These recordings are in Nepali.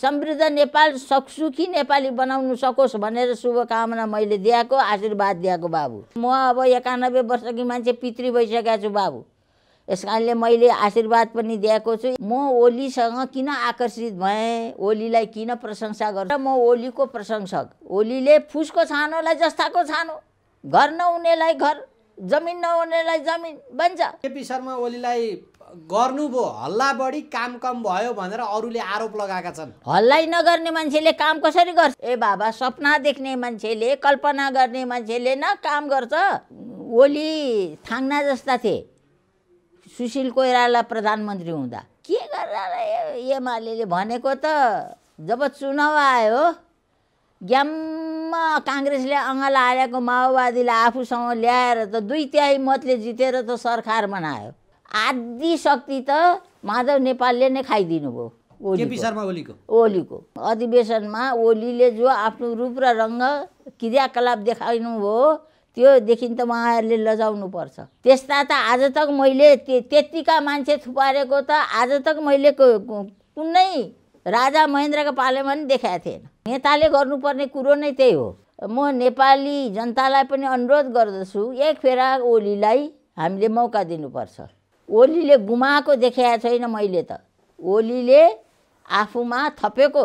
समृद्ध नेपाल सक्सुखी नेपाली बनाउनु सकोस् भनेर शुभकामना मैले दिएको आशीर्वाद दिएको बाबु म अब एकानब्बे वर्षकी मान्छे पितृ भइसकेको छु बाबु यस कारणले मैले आशीर्वाद पनि दिएको छु म ओलीसँग किन आकर्षित भएँ ओलीलाई किन प्रशंसा गर्छु म ओलीको प्रशंसक ओलीले फुसको छानोलाई जस्ताको छानो घर नहुनेलाई घर जमिन नहुनेलाई जमिन बन्छ केपी शर्मा ओलीलाई गर्नुभयो हल्ला बढी काम कम भयो भनेर अरूले आरोप लगाएका छन् हल्लै नगर्ने मान्छेले काम कसरी गर्छ ए बाबा सपना देख्ने मान्छेले कल्पना गर्ने मान्छेले न काम गर्छ ओली थाङ्ना जस्ता थिए सुशील कोइराला प्रधानमन्त्री हुँदा के गरेर एमाले भनेको त जब चुनाव आयो ग्याममा काङ्ग्रेसले अङ्गला हालेको माओवादीलाई आफूसँग ल्याएर त दुई तिहाई मतले जितेर त सरकार बनायो आदि शक्ति त माधव नेपालले नै खाइदिनु भयो ओली शर्मा ओलीको ओलीको अधिवेशनमा ओलीले जो आफ्नो रूप र रङ्ग क्रियाकलाप देखाउनु भयो त्योदेखि त उहाँहरूले लजाउनु पर्छ त्यस्ता त आज तक मैले त्यतिका मान्छे थुपारेको त आज तक मैले कुनै राजा महेन्द्रको पालेमा पनि देखाएको थिएन नेताले गर्नुपर्ने कुरो नै त्यही हो म नेपाली जनतालाई पनि अनुरोध गर्दछु एक फेरा ओलीलाई हामीले मौका दिनुपर्छ ओलीले गुमाएको देखाएको छैन मैले त ओलीले आफूमा थपेको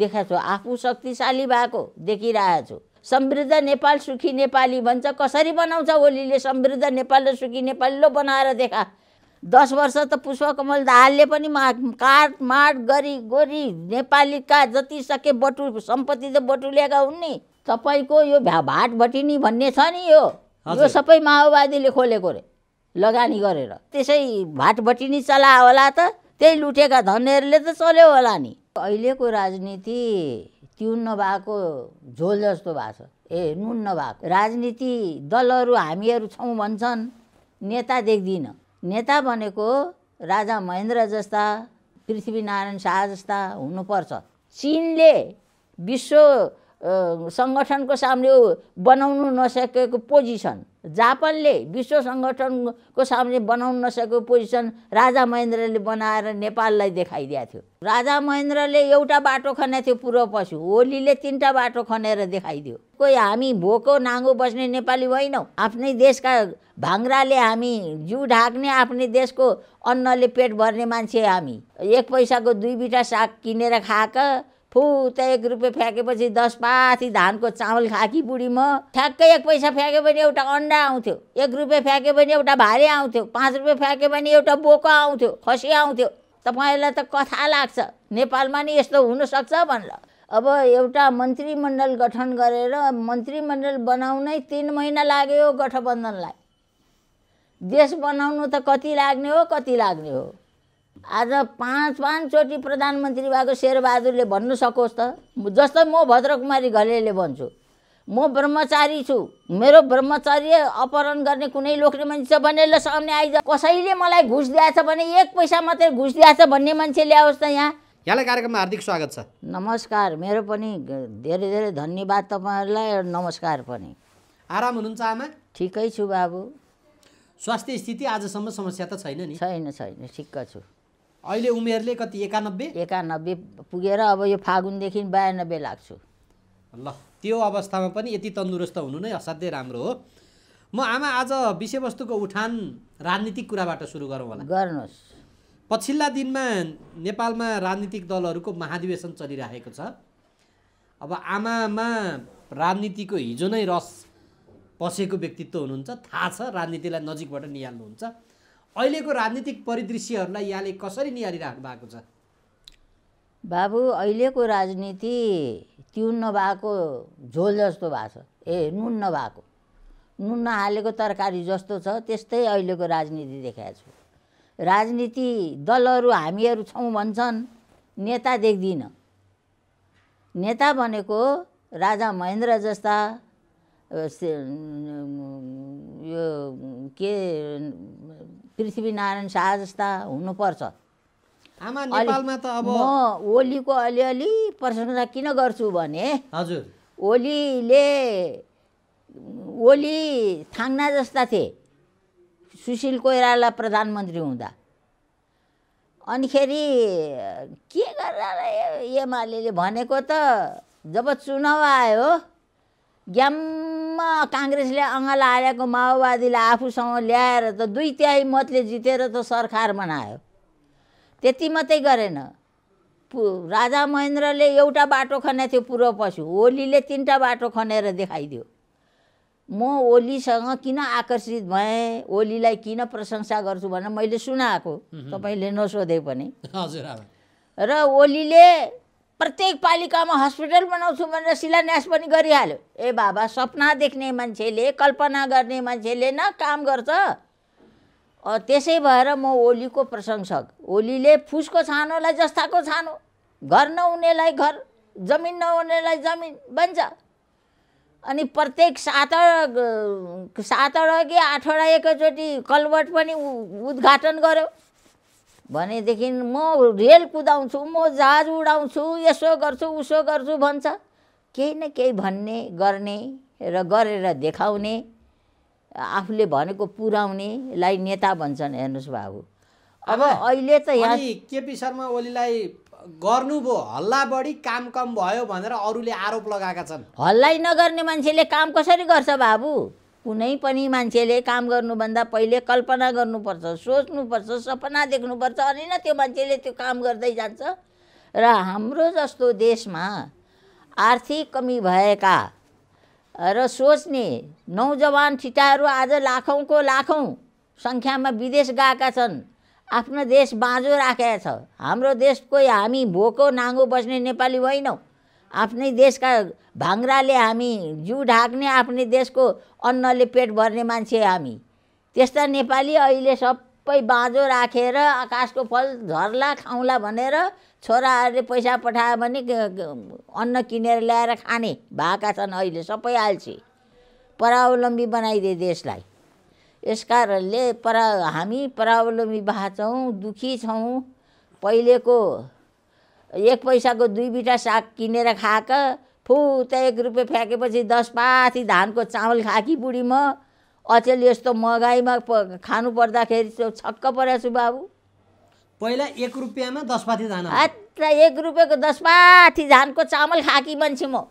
देखाएको छु आफू शक्तिशाली भएको देखिरहेको छु समृद्ध नेपाल सुखी नेपाली भन्छ कसरी बनाउँछ ओलीले समृद्ध नेपाल र सुखी नेपाली बनाएर देखा दस वर्ष त पुष्पकमल दाहालले पनि मा काट माट गरी गोरी नेपालीका जति सके बटु सम्पत्ति त बटुलेका हुन् नि तपाईँको यो भाट भटिनी भन्ने छ नि यो यो सबै माओवादीले खोलेको रे लगानी गरेर त्यसै भाटभटी नै चला होला त त्यही लुटेका धनहरूले त चल्यो होला नि अहिलेको राजनीति तिउन नभएको झोल जस्तो भएको छ ए नुन नभएको राजनीति दलहरू हामीहरू छौँ भन्छन् नेता देख्दिनँ नेता भनेको राजा महेन्द्र जस्ता पृथ्वीनारायण शाह जस्ता हुनुपर्छ चिनले विश्व सङ्गठनको सामने बनाउनु नसकेको पोजिसन जापानले विश्व सङ्गठनको सामने बनाउनु नसकेको पोजिसन राजा महेन्द्रले बनाएर नेपाललाई देखाइदिएको थियो राजा महेन्द्रले एउटा बाटो खनेको थियो पूर्व पशु ओलीले तिनवटा बाटो खनेर देखाइदियो कोही हामी भोको नाङ्गो बस्ने नेपाली होइनौँ आफ्नै देशका भाङ्राले हामी जिउ ढाक्ने आफ्नै देशको अन्नले पेट भर्ने मान्छे हामी एक पैसाको दुई बिटा साग किनेर खाएका फुत एक रुपियाँ फ्याँकेपछि दस पाती धानको चामल खाकी बुढी म ठ्याक्कै एक पैसा फ्याँक्यो भने एउटा अन्डा आउँथ्यो एक रुपियाँ फ्याँक्यो भने एउटा भारी आउँथ्यो पाँच रुपियाँ फ्याँक्यो भने एउटा बोको आउँथ्यो खसी आउँथ्यो तपाईँलाई त कथा लाग्छ नेपालमा नि यस्तो हुनसक्छ भनेर अब एउटा मन्त्रीमण्डल गठन गरेर मन्त्रीमण्डल बनाउनै तिन महिना लाग्यो गठबन्धनलाई देश बनाउनु त कति लाग्ने हो कति लाग्ने हो आज पाँच पाँचचोटि प्रधानमन्त्री भएको शेरबहादुरले भन्नु सकोस् त जस्तै म भद्रकुमारी घलेले भन्छु म ब्रह्मचारी छु मेरो ब्रह्मचार्य अपहरण गर्ने कुनै लोक्ने मान्छे भने ल सामने आइज कसैले मलाई घुस दिएछ भने एक पैसा मात्रै घुस दिएछ भन्ने मान्छे ल्याओस् त यहाँ यहाँलाई कार्यक्रममा हार्दिक स्वागत छ नमस्कार मेरो पनि धेरै धेरै धन्यवाद तपाईँहरूलाई नमस्कार पनि आराम हुनुहुन्छ आमा ठिकै छु बाबु स्वास्थ्य स्थिति आजसम्म समस्या त छैन नि छैन छैन ठिक्क छु अहिले उमेरले कति एकानब्बे एकानब्बे पुगेर अब यो फागुनदेखि बयानब्बे लाग्छु ल त्यो अवस्थामा पनि यति तन्दुरुस्त हुनु नै असाध्यै राम्रो हो म आमा आज विषयवस्तुको उठान राजनीतिक कुराबाट सुरु गरौँ होला गर्नुहोस् पछिल्ला दिनमा नेपालमा राजनीतिक दलहरूको महाधिवेशन चलिरहेको छ अब आमामा राजनीतिको हिजो नै रस पसेको व्यक्तित्व हुनुहुन्छ थाहा छ राजनीतिलाई नजिकबाट निहाल्नुहुन्छ अहिलेको राजनीतिक परिदृश्यहरूलाई यहाँले कसरी निहालिराख्नु भएको छ बाबु अहिलेको राजनीति तिउन नभएको झोल जस्तो भएको छ ए नुन नभएको नुन नहालेको तरकारी जस्तो छ त्यस्तै अहिलेको राजनीति देखाएको छु राजनीति दलहरू हामीहरू छौँ भन्छन् नेता देख्दिनँ नेता भनेको राजा महेन्द्र जस्ता यो के पृथ्वीनारायण शाह जस्ता हुनुपर्छ आमा नेपालमा त अब म ओलीको अलिअलि प्रशंसा किन गर्छु भने हजुर ओलीले ओली थाङ्ना जस्ता थिए सुशील कोइराला प्रधानमन्त्री हुँदा अनिखेरि के गरेर एमाले भनेको त जब चुनाव आयो ग्याम काङ्ग्रेसले अङ्गल हालेको माओवादीलाई आफूसँग ल्याएर त दुई तिहाई मतले जितेर त सरकार बनायो त्यति मात्रै गरेन पु राजा महेन्द्रले एउटा बाटो खनेको थियो पूर्व पशु ओलीले तिनवटा बाटो खनेर देखाइदियो म ओलीसँग किन आकर्षित भएँ ओलीलाई किन प्रशंसा गर्छु भनेर मैले सुनाएको तपाईँले नसोधे पनि र ओलीले प्रत्येक पालिकामा हस्पिटल बनाउँछु भनेर शिलान्यास पनि गरिहाल्यो ए बाबा सपना देख्ने मान्छेले कल्पना गर्ने मान्छेले न काम गर्छ त्यसै भएर म ओलीको प्रशंसक ओलीले फुसको छानोलाई जस्ताको छानो घर नहुनेलाई घर जमिन नहुनेलाई जमिन बन्छ अनि प्रत्येक सातवटा सातवटा कि आठवटा एकैचोटि कलवट पनि उद्घाटन गर्यो भनेदेखि म रेल कुदाउँछु म जहाज उडाउँछु यसो गर्छु उसो गर्छु भन्छ केही न केही भन्ने गर्ने र गरेर देखाउने आफूले भनेको पुर्याउनेलाई नेता भन्छन् हेर्नुहोस् बाबु अब अहिले त यहाँ केपी शर्मा ओलीलाई गर्नुभयो हल्ला बढी काम कम भयो भनेर अरूले आरोप लगाएका छन् हल्लै नगर्ने मान्छेले काम कसरी गर्छ बाबु कुनै पनि मान्छेले काम गर्नुभन्दा पहिले कल्पना गर्नुपर्छ सोच्नुपर्छ सपना देख्नुपर्छ अनि न त्यो मान्छेले त्यो काम गर्दै जान्छ र हाम्रो जस्तो देशमा आर्थिक कमी भएका र सोच्ने नौजवान ठिटाहरू आज लाखौँको लाखौँ सङ्ख्यामा विदेश गएका छन् आफ्नो देश बाँझो राखेका छ हाम्रो देशको हामी भोको नाङ्गो बस्ने नेपाली होइनौँ आफ्नै देशका भाङ्राले हामी जिउ ढाक्ने आफ्नै देशको अन्नले पेट भर्ने मान्छे हामी त्यस्ता नेपाली अहिले सबै बाँझो राखेर रा, आकाशको फल झर्ला खाउँला भनेर छोराहरूले पैसा पठायो भने अन्न किनेर ल्याएर खाने भएका छन् अहिले सबै आल्छी परावलम्बी बनाइदिए देशलाई यसकारणले परा हामी परावलम्बी भएको छौँ दुःखी छौँ पहिलेको एक पैसाको दुई बिटा साग किनेर खाएको फुत एक रुपियाँ फ्याँकेपछि दस पाती धानको चामल खाकी बुढी म अचेल यस्तो मगाईमा प खानु पर्दाखेरि छक्क परेको छु बाबु पहिला एक रुपियाँमा दस पाथी धान हत्या एक रुपियाँको दस पाती धानको चामल खाकी मान्छे म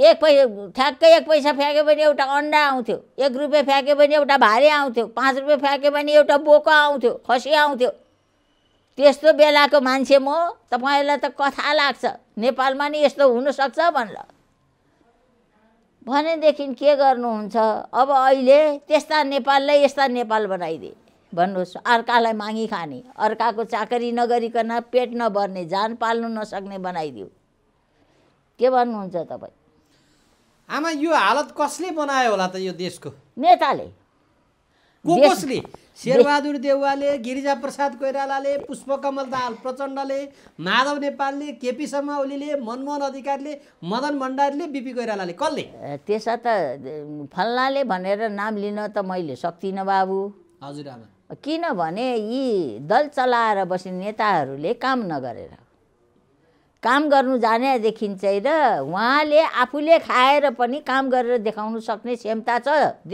एक पैसा ठ्याक्कै एक पैसा फ्याँक्यो भने एउटा अन्डा आउँथ्यो एक रुपियाँ फ्याँक्यो भने एउटा भारी आउँथ्यो पाँच रुपियाँ फ्याँक्यो भने एउटा बोको आउँथ्यो खसी आउँथ्यो त्यस्तो बेलाको मान्छे म तपाईँलाई त कथा लाग्छ नेपालमा नि यस्तो हुनसक्छ भनेर भनेदेखि के गर्नुहुन्छ अब अहिले त्यस्ता नेपाललाई यस्ता नेपाल बनाइदिए भन्नुहोस् अर्कालाई मागी खाने अर्काको चाकरी नगरिकन पेट नभर्ने जान पाल्नु नसक्ने बनाइदियो के भन्नुहुन्छ तपाईँ आमा यो हालत कसले बनायो होला त यो देशको नेताले शेरबहादुर देउवाले गिरिजाप्रसाद कोइरालाले पुष्पकमल दाहाल प्रचण्डले माधव नेपालले केपी शर्मा ओलीले मनमोहन अधिकारीले मदन भण्डारीले बिपी कोइरालाले कसले त्यसो त फल्लाले भनेर नाम लिन त मैले सक्दिनँ बाबु हजुर आमा किनभने यी दल चलाएर बस्ने नेताहरूले काम नगरेर काम गर्नु जानेदेखि चाहिँ र उहाँले आफूले खाएर पनि काम गरेर देखाउनु सक्ने क्षमता छ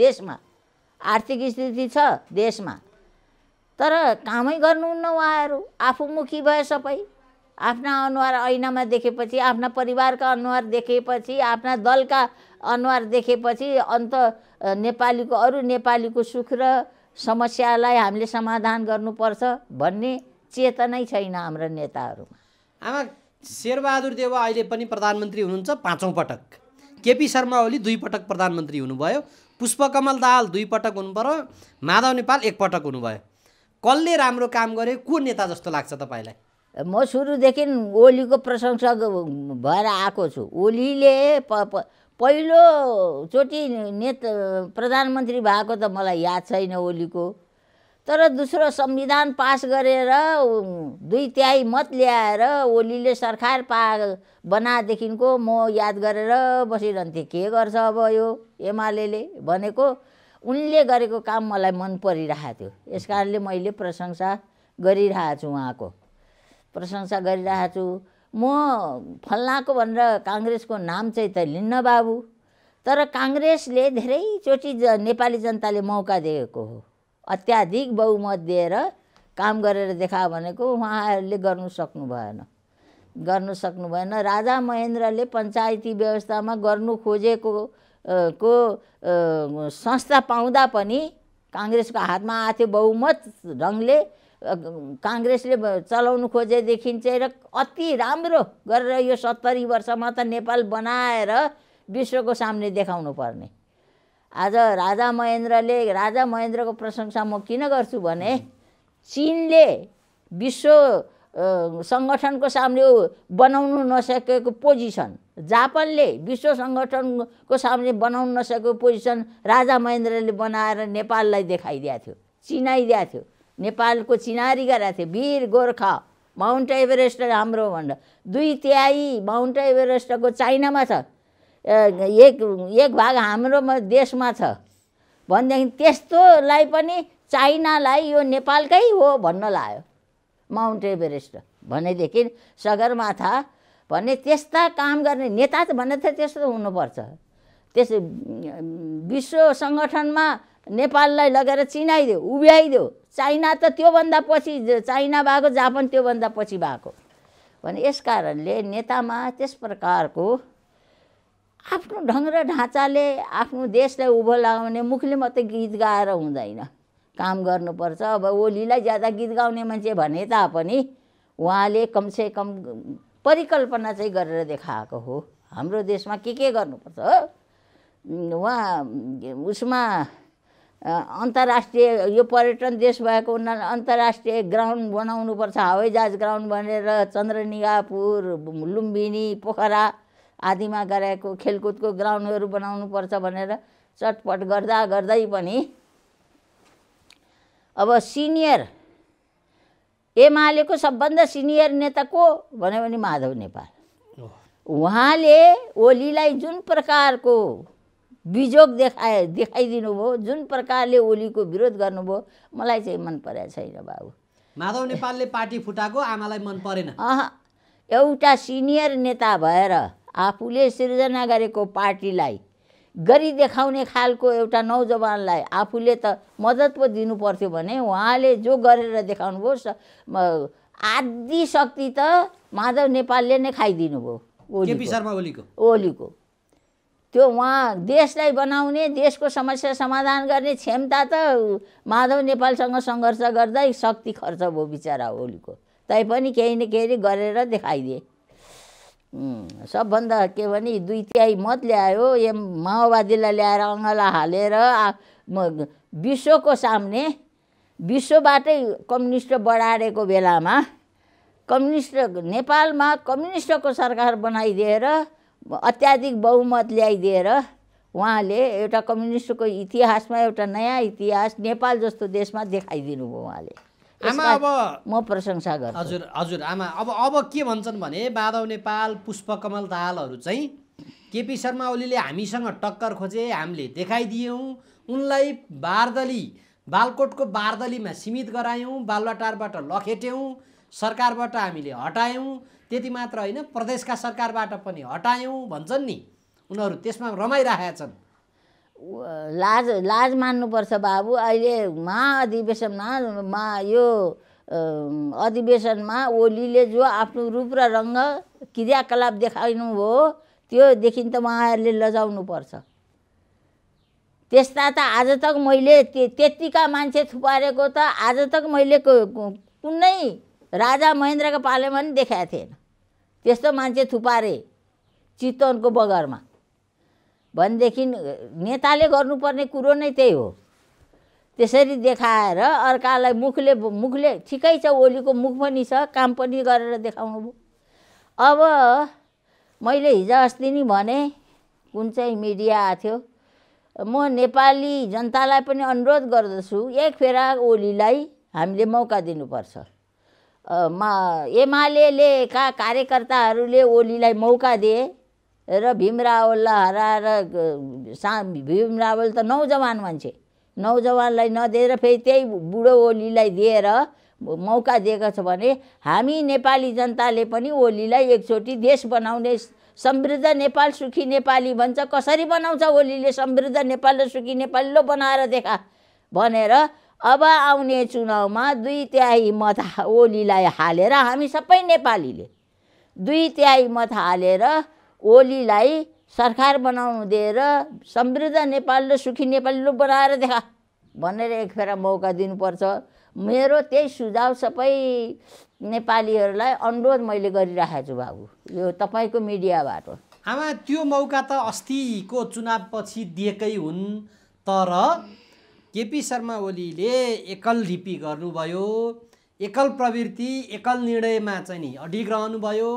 देशमा आर्थिक स्थिति छ देशमा तर कामै गर्नुहुन्न उहाँहरू आफूमुखी भयो सबै आफ्ना अनुहार ऐनामा देखेपछि आफ्ना परिवारका अनुहार देखेपछि आफ्ना दलका अनुहार देखेपछि अन्त नेपालीको अरू नेपालीको सुख र समस्यालाई हामीले समाधान गर्नुपर्छ भन्ने चेतनै छैन हाम्रा नेताहरूमा आमा शेरबहादुर देवा अहिले पनि प्रधानमन्त्री हुनुहुन्छ पाँचौँ पटक केपी शर्मा ओली दुई पटक प्रधानमन्त्री हुनुभयो पुष्पकमल दाहाल दुईपटक हुनुपऱ्यो माधव नेपाल एकपटक हुनुभयो कसले राम्रो काम गरे को नेता जस्तो लाग्छ तपाईँलाई म सुरुदेखि ओलीको प्रशंसक भएर आएको छु ओलीले पहिलोचोटि नेत प्रधानमन्त्री भएको त मलाई याद छैन ओलीको तर दोस्रो संविधान पास गरेर दुई त्याई मत ल्याएर ओलीले सरकार पा बनाएदेखिको म याद गरेर बसिरहन्थेँ के गर्छ अब यो एमाले भनेको उनले गरेको काम मलाई मन परिरहेको थियो यस कारणले मैले प्रशंसा गरिरहेको छु उहाँको प्रशंसा गरिरहेको छु म फल्लाको भनेर काङ्ग्रेसको नाम चाहिँ त लिन्न बाबु तर काङ्ग्रेसले धेरैचोटि नेपाली जनताले मौका दिएको हो अत्याधिक बहुमत दिएर काम गरेर देखा भनेको उहाँहरूले गर्नु सक्नु भएन गर्नु सक्नु भएन राजा महेन्द्रले पञ्चायती व्यवस्थामा गर्नु खोजेको को संस्था पाउँदा पनि काङ्ग्रेसको हातमा आएको थियो बहुमत ढङ्गले काङ्ग्रेसले चलाउनु खोजेदेखि चाहिँ र अति राम्रो गरेर यो सत्तरी वर्षमा त नेपाल बनाएर विश्वको सामने देखाउनु पर्ने आज राजा महेन्द्रले राजा महेन्द्रको प्रशंसा म किन गर्छु भने चिनले विश्व सङ्गठनको सामने बनाउनु नसकेको पोजिसन जापानले विश्व सङ्गठनको सामने बनाउनु नसकेको पोजिसन राजा महेन्द्रले बनाएर नेपाललाई देखाइदिएको थियो चिनाइदिएको थियो नेपालको चिनारी गराएको थियो वीर गोर्खा माउन्ट एभरेस्ट हाम्रो भनेर दुई तिहाई माउन्ट एभरेस्टको चाइनामा छ एक एक भाग हाम्रो देशमा छ भनेदेखि त्यस्तोलाई पनि चाइनालाई यो नेपालकै हो भन्न लायो माउन्ट एभरेस्ट भनेदेखि सगरमाथा भने त्यस्ता काम गर्ने नेता त भने त त्यस्तो हुनुपर्छ त्यस विश्व सङ्गठनमा नेपाललाई लगेर चिनाइदेऊ उभ्याइदियो चाइना त त्योभन्दा पछि चाइना भएको जापान त्योभन्दा पछि भएको भने यस कारणले नेतामा त्यस प्रकारको आफ्नो ढङ्ग र ढाँचाले आफ्नो देशलाई उभो लगाउने मुखले मात्रै गीत गाएर हुँदैन काम गर्नुपर्छ अब ओलीलाई ज्यादा गीत गाउने मान्छे भने तापनि उहाँले कमसे कम परिकल्पना चाहिँ गरेर देखाएको हो हाम्रो देशमा के के गर्नुपर्छ हो उहाँ उसमा अन्तर्राष्ट्रिय यो पर्यटन देश भएको हुनाले अन्तर्राष्ट्रिय ग्राउन्ड बनाउनुपर्छ हवाईजहाज ग्राउन्ड बनेर चन्द्रनिगापुर लुम्बिनी पोखरा आदिमा गराएको खेलकुदको ग्राउन्डहरू बनाउनुपर्छ भनेर चटपट गर्दा गर्दै पनि अब सिनियर एमालेको सबभन्दा सिनियर नेता को भन्यो भने माधव नेपाल उहाँले ओलीलाई जुन प्रकारको बिजोग देखाए देखाइदिनु भयो जुन प्रकारले ओलीको विरोध गर्नुभयो मलाई चाहिँ मन परेको छैन बाबु माधव नेपालले पार्टी फुटाएको आमालाई मन परेन एउटा सिनियर नेता भएर आफूले सिर्जना गरेको पार्टीलाई गरी देखाउने खालको एउटा नौजवानलाई आफूले त मद्दत पो दिनु पर्थ्यो भने उहाँले जो गरेर देखाउनुभयो आदि शक्ति त माधव नेपालले नै खाइदिनु भयो ओलीको ओलीको त्यो उहाँ देशलाई बनाउने देशको समस्या समाधान गर्ने क्षमता त माधव नेपालसँग सङ्घर्ष गर्दै शक्ति खर्च भयो बिचरा ओलीको तैपनि केही न केही गरेर देखाइदिए सबभन्दा के भने दुई तिहाई मत ल्यायो एम माओवादीलाई ल्याएर अङ्गला हालेर विश्वको सामने विश्वबाटै कम्युनिस्ट बढाएको बेलामा कम्युनिस्ट नेपालमा कम्युनिस्टको सरकार बनाइदिएर अत्याधिक बहुमत ल्याइदिएर उहाँले एउटा कम्युनिस्टको इतिहासमा एउटा नयाँ इतिहास नेपाल जस्तो देशमा देखाइदिनु भयो उहाँले आमा अब म प्रशंसा गर्छु हजुर हजुर आमा अब अब के भन्छन् भने माधव नेपाल पुष्पकमल दाहालहरू चाहिँ केपी शर्मा ओलीले हामीसँग टक्कर खोजे हामीले देखाइदियौँ उनलाई बारदली बालकोटको बारदलीमा सीमित गरायौँ बालवाटारबाट लखेट्यौँ सरकारबाट हामीले हटायौँ त्यति मात्र होइन प्रदेशका सरकारबाट पनि हटायौँ भन्छन् नि उनीहरू त्यसमा रमाइरहेका छन् लाज लाज मान्नुपर्छ बाबु अहिले महाअधिवेशनमा मा यो अधिवेशनमा ओलीले जो आफ्नो रूप र रङ्ग क्रियाकलाप देखाउनु हो त्योदेखि त उहाँहरूले पर्छ त्यस्ता त आज तक मैले त्यतिका मान्छे थुपारेको त आज तक मैले कुनै राजा महेन्द्रको पालेमा पनि देखाएको थिएन त्यस्तो मान्छे थुपारे चितवनको बगरमा भनेदेखि नेताले गर्नुपर्ने कुरो नै त्यही हो त्यसरी देखाएर अर्कालाई मुखले मुखले ठिकै छ ओलीको मुख पनि छ काम पनि गरेर देखाउनु भयो अब मैले हिजो अस्ति नै भने कुन चाहिँ मिडिया थियो म नेपाली जनतालाई पनि अनुरोध गर्दछु एक फेरा ओलीलाई हामीले मौका दिनुपर्छ मा एमाले का कार्यकर्ताहरूले ओलीलाई मौका दिए र भीमरावललाई हराएर सा भीमरावल त नौजवान मान्छे नौजवानलाई नदिएर फेरि त्यही बुढो ओलीलाई दिएर मौका दिएको छ भने हामी नेपाली जनताले पनि ओलीलाई एकचोटि देश बनाउने समृद्ध नेपाल सुखी नेपाली भन्छ कसरी बनाउँछ ओलीले समृद्ध नेपाल र सुखी नेपालिलो बनाएर देखा भनेर अब आउने चुनावमा दुई तिहाई मत ओलीलाई हालेर हामी सबै नेपालीले दुई तिहाई मत हालेर ओलीलाई सरकार बनाउनु दिएर समृद्ध नेपाल र सुखी नेपाली बनाएर देखा भनेर एक फेर मौका दिनुपर्छ मेरो त्यही सुझाव सबै नेपालीहरूलाई अनुरोध मैले गरिराखेको छु बाबु यो तपाईँको मिडियाबाट आमा त्यो मौका त अस्तिको चुनावपछि दिएकै हुन् तर केपी शर्मा ओलीले एकल लिपि गर्नुभयो एकल प्रवृत्ति एकल निर्णयमा चाहिँ नि अडिग रहनुभयो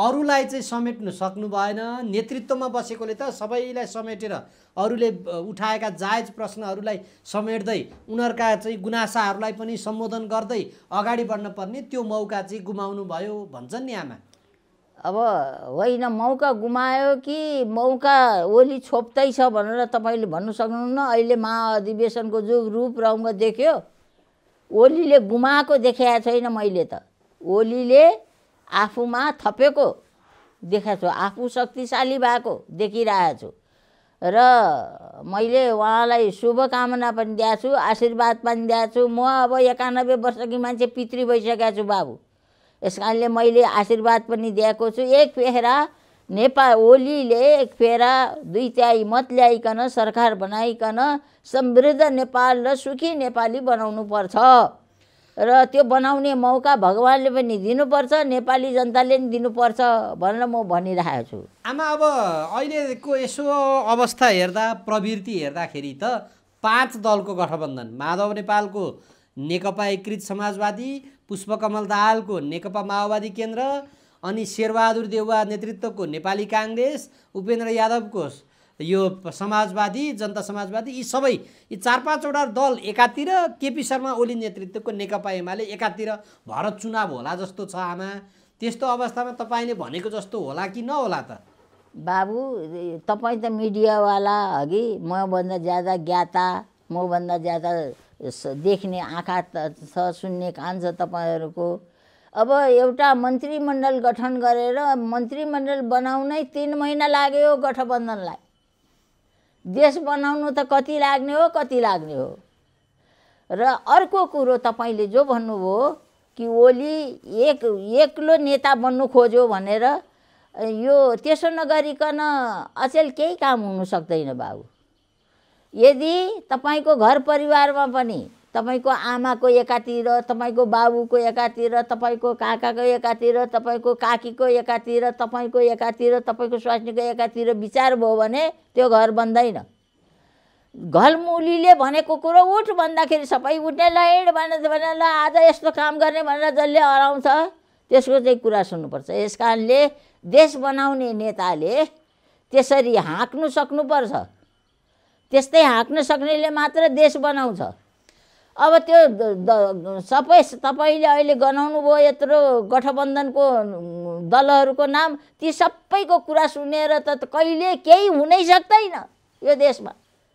अरूलाई चाहिँ समेट्नु सक्नु भएन नेतृत्वमा बसेकोले त सबैलाई समेटेर अरूले उठाएका जायज प्रश्नहरूलाई समेट्दै उनीहरूका चाहिँ गुनासाहरूलाई पनि सम्बोधन गर्दै अगाडि बढ्न पर्ने त्यो मौका चाहिँ गुमाउनु भयो भन्छन् नि आमा अब होइन मौका गुमायो कि मौका ओली छोप्दैछ भनेर तपाईँले भन्नु सक्नुहुन्न अहिले महाअधिवेशनको जो रूप रङ्ग देख्यो ओलीले गुमाएको देखाएको छैन मैले त ओलीले आफूमा थपेको देखाएको छु आफू शक्तिशाली भएको देखिरहेको छु र मैले उहाँलाई शुभकामना पनि दिएको छु आशीर्वाद पनि दिएको छु म अब एकानब्बे वर्षकी मान्छे पितृ भइसकेको छु बाबु यस कारणले मैले आशीर्वाद पनि दिएको छु एक फेरा नेपाल ओलीले एक फेरा दुई त्याई मत ल्याइकन सरकार बनाइकन समृद्ध नेपाल र सुखी नेपाली बनाउनु पर्छ र त्यो बनाउने मौका भगवान्ले पनि दिनुपर्छ नेपाली जनताले पनि दिनुपर्छ भनेर म भनिरहेको छु आमा अब अहिलेको यसो अवस्था हेर्दा प्रवृत्ति हेर्दाखेरि त पाँच दलको गठबन्धन माधव नेपालको नेकपा एकीकृत समाजवादी पुष्पकमल दाहालको नेकपा माओवादी केन्द्र अनि शेरबहादुर देउवा नेतृत्वको नेपाली काङ्ग्रेस उपेन्द्र यादवको यो समाजवादी जनता समाजवादी यी सबै यी चार पाँचवटा दल एकातिर केपी शर्मा ओली नेतृत्वको नेकपा एमाले एकातिर भारत चुनाव होला जस्तो छ आमा त्यस्तो अवस्थामा तपाईँले भनेको जस्तो होला कि नहोला त बाबु तपाईँ त मिडियावाला हगि मभन्दा ज्यादा ज्ञाता मभन्दा ज्यादा देख्ने आँखा त छ सुन्ने कान छ तपाईँहरूको अब एउटा मन्त्रीमण्डल गठन गरेर मन्त्रीमण्डल बनाउनै तिन महिना लाग्यो गठबन्धनलाई देश बनाउनु त कति लाग्ने हो कति लाग्ने हो र अर्को कुरो तपाईँले जो भन्नुभयो कि ओली एक एक्लो नेता बन्नु खोज्यो भनेर यो त्यसो नगरिकन अचेल केही काम हुनु सक्दैन बाबु यदि तपाईँको घर परिवारमा पनि तपाईँको आमाको एकातिर तपाईँको बाबुको एकातिर तपाईँको काकाको एकातिर तपाईँको काकीको एकातिर तपाईँको एकातिर तपाईँको स्वास्नीको एकातिर विचार भयो भने त्यो घर बन्दैन घलमुलीले भनेको कुरो उठ भन्दाखेरि सबै उठ्ने ल हिँड भनेर भने ल आज यस्तो काम गर्ने भनेर जसले हराउँछ त्यसको चाहिँ कुरा सुन्नुपर्छ यस कारणले देश बनाउने नेताले त्यसरी हाँक्नु सक्नुपर्छ त्यस्तै हाँक्न सक्नेले मात्र देश बनाउँछ अब त्यो सबै तपाईँले अहिले गनाउनु भयो यत्रो गठबन्धनको दलहरूको नाम ती सबैको कुरा सुनेर त कहिले केही हुनै सक्दैन यो देशमा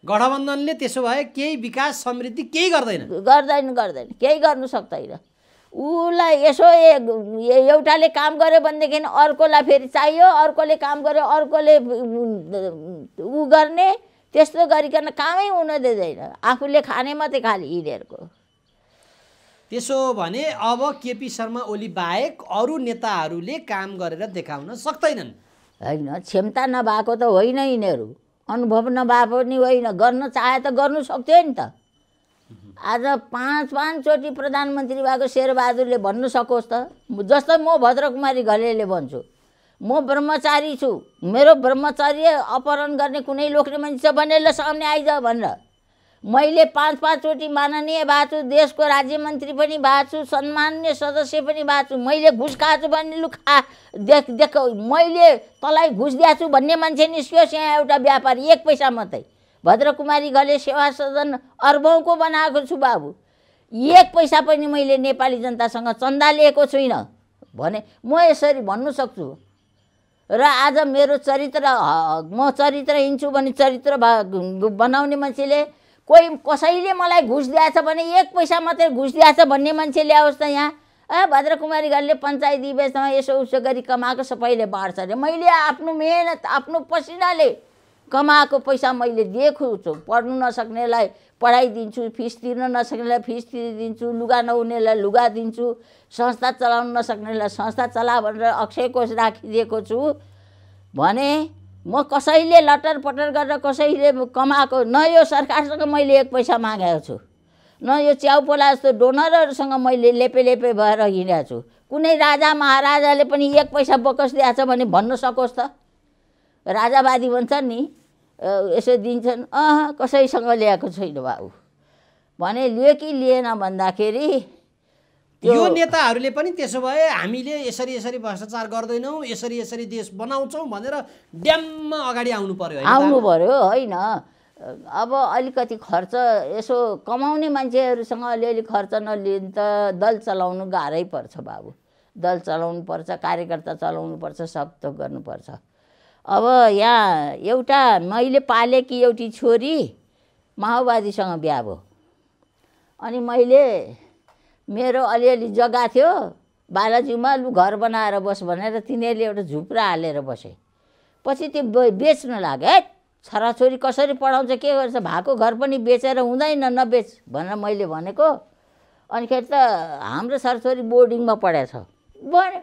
गठबन्धनले त्यसो भए केही विकास समृद्धि केही गर्दैन गर्दैन गर्दैन केही गर्नु सक्दैन उसलाई यसो एउटाले काम गर्यो भनेदेखि अर्कोलाई फेरि चाहियो अर्कोले काम गर्यो अर्कोले ऊ गर्ने त्यस्तो गरिकन कामै हुन दिँदैन आफूले खाने मात्रै खाले यिनीहरूको त्यसो भने अब केपी शर्मा ओली बाहेक अरू नेताहरूले काम गरेर देखाउन सक्दैनन् होइन क्षमता नभएको त होइन यिनीहरू अनुभव नभए पनि होइन गर्न चाहे त गर्नु सक्थ्यो नि त आज पाँच पाँचचोटि प्रधानमन्त्री भएको शेरबहादुरले भन्नु सकोस् त जस्तै म भद्रकुमारी घलेले भन्छु म ब्रह्मचारी छु मेरो ब्रह्मचार्य अपहरण गर्ने कुनै लोक्ने मान्छे छ भने ल सामने आइज भनेर मैले पाँच पाँचचोटि माननीय भएको छु देशको राज्य मन्त्री पनि भएको छु सम्मान्य सदस्य पनि भएको छु मैले घुस खाएको छु भने लु खा देख देख मैले तँलाई घुस दिएको छु भन्ने मान्छे निस्कियोस् यहाँ एउटा व्यापारी एक पैसा मात्रै भद्रकुमारी घले सेवा सदन अर्बौँको बनाएको छु बाबु एक पैसा पनि मैले नेपाली जनतासँग चन्दा लिएको छुइनँ भने म यसरी भन्नु सक्छु र आज मेरो चरित्र म चरित्र हिँड्छु भने चरित्र बनाउने मान्छेले कोही कसैले मलाई घुस दिएछ भने एक पैसा मात्रै घुस दिएछ भन्ने मान्छे ल्याओस् त यहाँ ए भद्रकुमारी कुमारी घरले पञ्चायत दिवेसमा यसो उसो गरी कमाएको सबैले बाँड्छ अरे मैले आफ्नो मेहनत आफ्नो पसिनाले कमाएको पैसा मैले दिएको छु पढ्नु नसक्नेलाई पढाइदिन्छु फिस तिर्न नसक्नेलाई फिस तिरिदिन्छु लुगा नहुनेलाई लुगा दिन्छु संस्था चलाउन नसक्नेलाई संस्था चला भनेर अक्षय कोष राखिदिएको छु भने म कसैले लटर पटर गरेर कसैले कमाएको न यो सरकारसँग मैले एक पैसा मागेको छु न यो च्याउपोला जस्तो डोनरहरूसँग मैले लेपे लेपे भएर हिँडेको छु कुनै राजा महाराजाले पनि एक पैसा बकस दिएको छ भने भन्न सकोस् त राजावादी भन्छन् नि यसो दिन्छन् अह कसैसँग ल्याएको छैन बाबु भने लियो कि लिएन भन्दाखेरि यो नेताहरूले पनि त्यसो भए हामीले यसरी यसरी भ्रष्टाचार गर्दैनौँ यसरी यसरी देश बनाउँछौँ भनेर ड्याममा अगाडि आउनु पर्यो आउनु पर्यो होइन अब अलिकति खर्च यसो कमाउने मान्छेहरूसँग अलिअलि खर्च नलिनु त दल चलाउनु गाह्रै पर्छ बाबु दल चलाउनु पर्छ कार्यकर्ता चलाउनु पर्छ सब थोक गर्नुपर्छ अब यहाँ एउटा मैले पालेकी एउटी छोरी माओवादीसँग बिहा भयो अनि मैले मेरो अलिअलि जग्गा थियो बालाजुमा लु घर बनाएर बस भनेर तिनीहरूले एउटा झुप्रा हालेर बसे पछि त्यो बेच्न लाग्यो है छोराछोरी कसरी पढाउँछ के गर्छ भएको घर पनि बेचेर हुँदैन नबेच भनेर मैले भनेको अनिखेरि त हाम्रो छोराछोरी बोर्डिङमा पढाएछ बढ्यो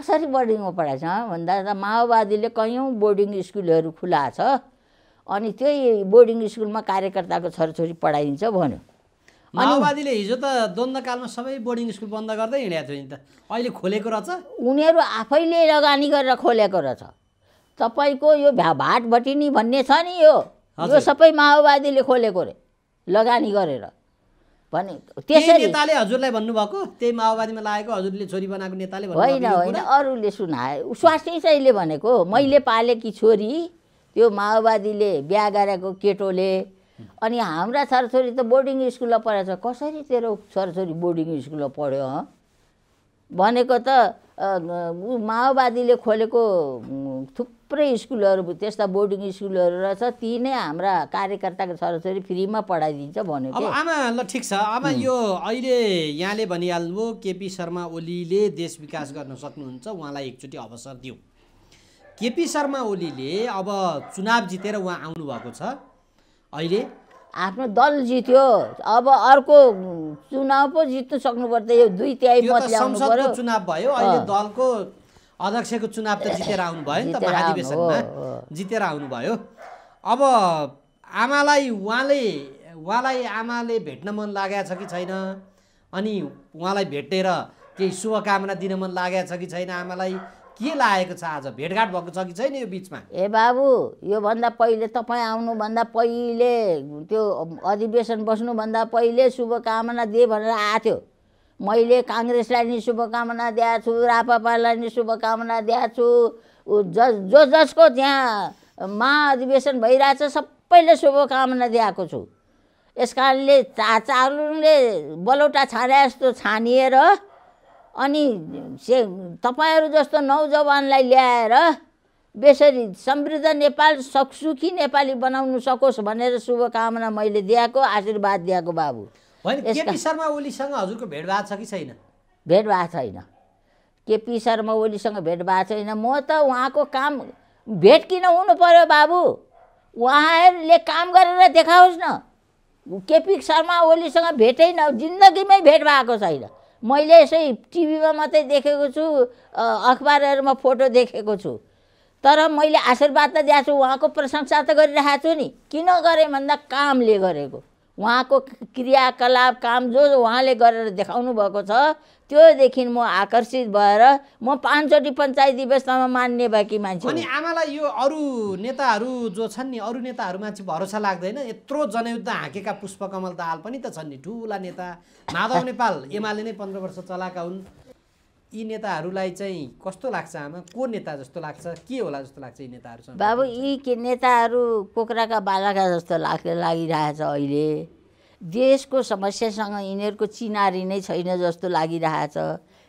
कसरी बोर्डिङमा पढाएछ भन्दा त माओवादीले कयौँ बोर्डिङ स्कुलहरू खुला छ अनि त्यही बोर्डिङ स्कुलमा कार्यकर्ताको छोराछोरी पढाइन्छ भन्यो माओवादीले हिजो त द्वन्दकालमा सबै बोर्डिङ स्कुल बन्द गर्दै हिँडेको थियो नि त अहिले खोलेको रहेछ उनीहरू आफैले लगानी गरेर खोलेको रहेछ तपाईँको यो भ्या भाट भटिनी भन्ने छ नि यो यो सबै माओवादीले खोलेको रे लगानी गरेर भने त्यसै नेताले हजुरलाई भन्नुभएको त्यही माओवादीमा लागेको हजुरले छोरी बनाएको नेताले होइन होइन अरूले सुनाए स्वास्थ्य चाहिँले भनेको मैले पालेकी छोरी त्यो माओवादीले बिहा गरेको केटोले अनि हाम्रा छोराछोरी त बोर्डिङ स्कुलमा पढाएको छ कसरी तेरो छोराछोरी बोर्डिङ स्कुलमा पढ्यो हँ भनेको त ऊ माओवादीले खोलेको थुप्रै स्कुलहरू त्यस्ता बोर्डिङ स्कुलहरू रहेछ ती नै हाम्रा कार्यकर्ताको छोराछोरी फ्रीमा पढाइदिन्छ भनेको अब आमा ल ठिक छ आमा यो अहिले यहाँले भनिहाल्नुभयो केपी शर्मा ओलीले देश विकास गर्न सक्नुहुन्छ उहाँलाई एकचोटि अवसर दिउँ केपी शर्मा ओलीले अब चुनाव जितेर उहाँ आउनुभएको छ अहिले आफ्नो दल जित्यो अब अर्को चुनाव पो जित्नु सक्नु पर्थ्यो यो दुई तिहाई मत ल्याउनु चुनाव भयो अहिले दलको अध्यक्षको चुनाव त जितेर आउनु भयो नि त महाधिवेशनमा जितेर आउनुभयो अब आमालाई उहाँले उहाँलाई आमाले भेट्न मन लागेको छ कि छैन अनि उहाँलाई भेटेर केही शुभकामना दिन मन लागेको छ कि छैन आमालाई के लागेको छ आज भेटघाट भएको छ कि छैन यो बिचमा ए बाबु योभन्दा पहिले तपाईँ आउनुभन्दा पहिले त्यो अधिवेशन बस्नुभन्दा पहिले शुभकामना दिए भनेर आएको थियो मैले काङ्ग्रेसलाई नि शुभकामना दिएको छु रापापालाई नि शुभकामना दिएको छु जस जो जसको त्यहाँ महाअधिवेशन भइरहेछ सबैले शुभकामना दिएको छु यस कारणले चा बलौटा छाने जस्तो छानिएर अनि से तपाईँहरू जस्तो नौजवानलाई ल्याएर बेसरी समृद्ध नेपाल सक्सुखी नेपाली बनाउनु सकोस् भनेर शुभकामना मैले दिएको आशीर्वाद दिएको बाबु शर्मा ओलीसँग हजुरको भेटभाव छ कि छैन भेटभाव छैन केपी शर्मा ओलीसँग भेट भएको छैन म त उहाँको काम भेट किन हुनु पऱ्यो बाबु उहाँहरूले काम गरेर देखाओस् न केपी शर्मा ओलीसँग भेटै न जिन्दगीमै भेट भएको छैन मैले यसै टिभीमा मात्रै देखेको छु अखबारहरूमा फोटो देखेको छु तर मैले आशीर्वाद त दिएको छु उहाँको प्रशंसा त गरिरहेको छु नि किन गरेँ भन्दा कामले गरेको उहाँको क्रियाकलाप काम जो उहाँले गरेर देखाउनु भएको छ त्योदेखि म आकर्षित भएर म पाँचचोटि पञ्चायत व्यवस्थामा मान्ने भएकी मान्छे अनि आमालाई यो अरू नेताहरू जो छन् नि अरू नेताहरूमा चाहिँ भरोसा लाग्दैन यत्रो जनयुद्ध हाँकेका पुष्पकमल दाल पनि त छन् नि ठुला नेता माधव नेपाल एमाले नै पन्ध्र वर्ष चलाएका हुन् यी नेताहरूलाई चाहिँ कस्तो लाग्छ आमा को नेता जस्तो लाग्छ के होला जस्तो लाग्छ यी नेताहरूसँग बाबु यी के नेताहरू कोक्राका बालका जस्तो लाग् लागिरहेछ अहिले देशको समस्यासँग यिनीहरूको चिनारी नै छैन जस्तो लागिरहेछ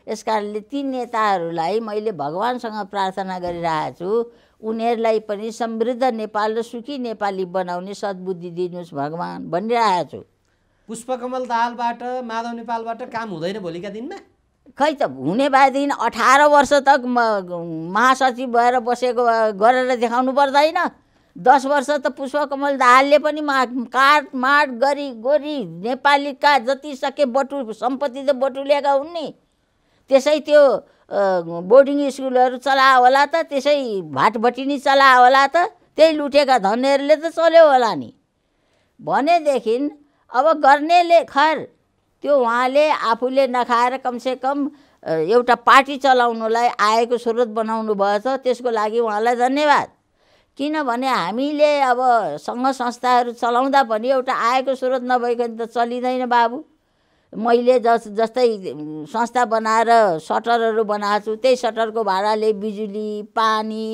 यस कारणले ती नेताहरूलाई मैले भगवान्सँग प्रार्थना गरिरहेछु उनीहरूलाई पनि समृद्ध नेपाल र सुखी नेपाली बनाउने सद्बुद्धि दिनुहोस् भगवान् भनिरहेछु पुष्पकमल दालबाट माधव नेपालबाट काम हुँदैन भोलिका दिनमा खै त हुने भएदेखि अठार वर्ष त महासचिव भएर बसेको गरेर देखाउनु पर्दैन दस वर्ष त पुष्पकमल दाहालले पनि मा माट गरी गोरी नेपालीका जति सके बटु सम्पत्ति त बटुलेका हुन् नि त्यसै त्यो बोर्डिङ स्कुलहरू चला होला त त्यसै भाटभटिनी चला होला त त्यही लुटेका धनहरूले त चल्यो होला नि भनेदेखि अब गर्नेले खर त्यो उहाँले आफूले नखाएर कमसेकम एउटा पार्टी चलाउनुलाई आएको स्रोत बनाउनु भएछ त्यसको लागि उहाँलाई धन्यवाद किनभने हामीले अब सङ्घ संस्थाहरू चलाउँदा पनि एउटा आएको स्रोत नभइकन त चलिँदैन बाबु मैले जस जस्तै संस्था बनाएर सटरहरू बनाएको छु त्यही सटरको भाडाले बिजुली पानी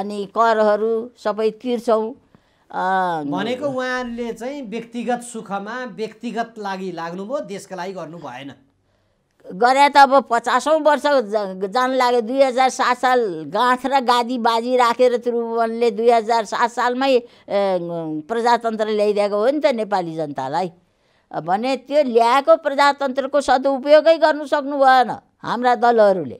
अनि करहरू सबै तिर्छौँ भनेको उहाँले चाहिँ व्यक्तिगत सुखमा व्यक्तिगत लागि लाग्नुभयो देशको लागि गर्नु भएन गरे त अब पचासौँ वर्ष जान लाग्यो दुई हजार सात साल गाँठ र गादी बाजी राखेर त्रिभुवनले दुई हजार सात सालमै प्रजातन्त्र ल्याइदिएको हो नि त नेपाली जनतालाई भने त्यो ल्याएको प्रजातन्त्रको सदुपयोगै गर्नु सक्नु भएन हाम्रा दलहरूले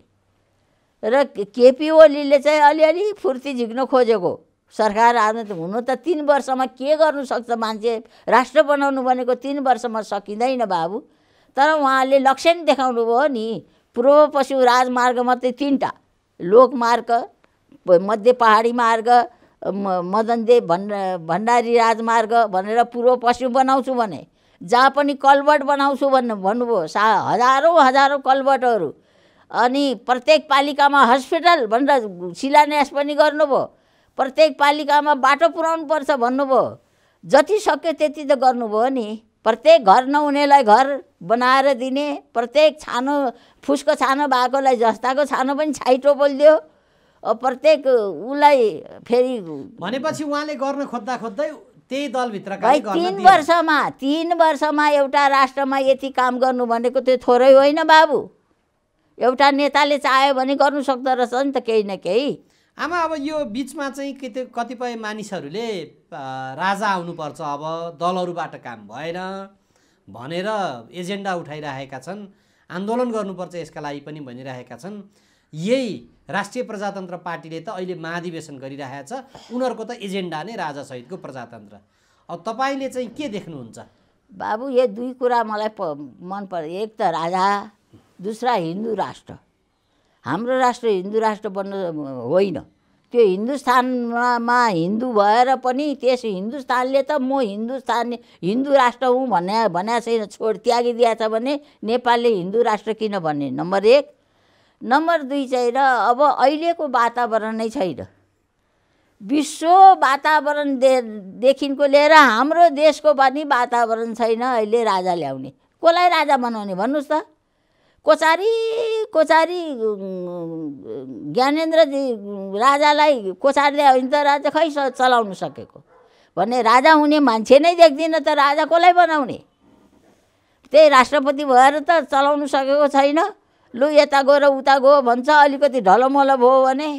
र केपी ओलीले चाहिँ अलिअलि फुर्ती झिक्न खोजेको सरकार आउनु हुनु त तिन वर्षमा के सक्छ मान्छे राष्ट्र बनाउनु भनेको तिन वर्षमा सकिँदैन बाबु तर उहाँले लक्ष्य नि देखाउनु भयो नि पूर्व पशु राजमार्ग मात्रै तिनवटा लोकमार्ग मध्य पहाडी मार्ग मदनदेव भन् भण्डारी राजमार्ग भनेर पूर्व पश्चिम बनाउँछु भने जहाँ पनि कलबट बनाउँछु भन्नु भन्नुभयो सा हजारौँ हजारौँ कलबटहरू अनि प्रत्येक पालिकामा हस्पिटल भनेर शिलान्यास पनि गर्नुभयो प्रत्येक पालिकामा बाटो पुऱ्याउनु पर्छ भन्नुभयो जति सक्यो त्यति त गर्नुभयो नि प्रत्येक घर नहुनेलाई घर बनाएर दिने प्रत्येक छानो फुसको छानो भएकोलाई जस्ताको छानो पनि छाइटो बोलिदियो प्रत्येक उसलाई फेरि भनेपछि उहाँले गर्न खोज्दा खोज्दै त्यही दलभित्र तिन वर्षमा तिन वर्षमा एउटा राष्ट्रमा यति काम गर्नु भनेको त्यो थोरै होइन बाबु एउटा नेताले चाह्यो भने गर्नु सक्दो रहेछ नि त केही न केही आमा अब यो बिचमा चाहिँ के कतिपय मानिसहरूले राजा आउनुपर्छ अब दलहरूबाट काम भएन भनेर एजेन्डा उठाइरहेका छन् आन्दोलन गर्नुपर्छ यसका लागि पनि भनिरहेका छन् यही राष्ट्रिय प्रजातन्त्र पार्टीले त अहिले महाधिवेशन गरिरहेको छ उनीहरूको त एजेन्डा नै राजासहितको प्रजातन्त्र अब तपाईँले चाहिँ के देख्नुहुन्छ बाबु यो दुई कुरा मलाई प मन पर्यो एक त राजा दुसरा हिन्दू राष्ट्र हाम्रो राष्ट्र हिन्दू राष्ट्र बन्न होइन त्यो हिन्दुस्तानमा हिन्दू भएर पनि त्यस हिन्दुस्तानले त म हिन्दुस्तान हिन्दू राष्ट्र हुँ भन्या भन्या छैन छोड त्यागिदिया छ भने नेपालले हिन्दू राष्ट्र किन भन्ने नम्बर एक नम्बर दुई चाहिँ र अब अहिलेको वातावरण नै छैन विश्व वातावरण देखिको लिएर हाम्रो देशको पनि वातावरण छैन अहिले राजा ल्याउने कसलाई राजा बनाउने भन्नुहोस् त कोचारी कोचारी ज्ञानेन्द्रजी राजालाई कोचारीले होइन त राजा खै चलाउनु सकेको भने राजा हुने मान्छे नै देख्दिनँ त राजा कसलाई बनाउने त्यही राष्ट्रपति भएर त चलाउनु सकेको छैन लु यता गएर उता गयो भन्छ अलिकति ढलमल भयो भने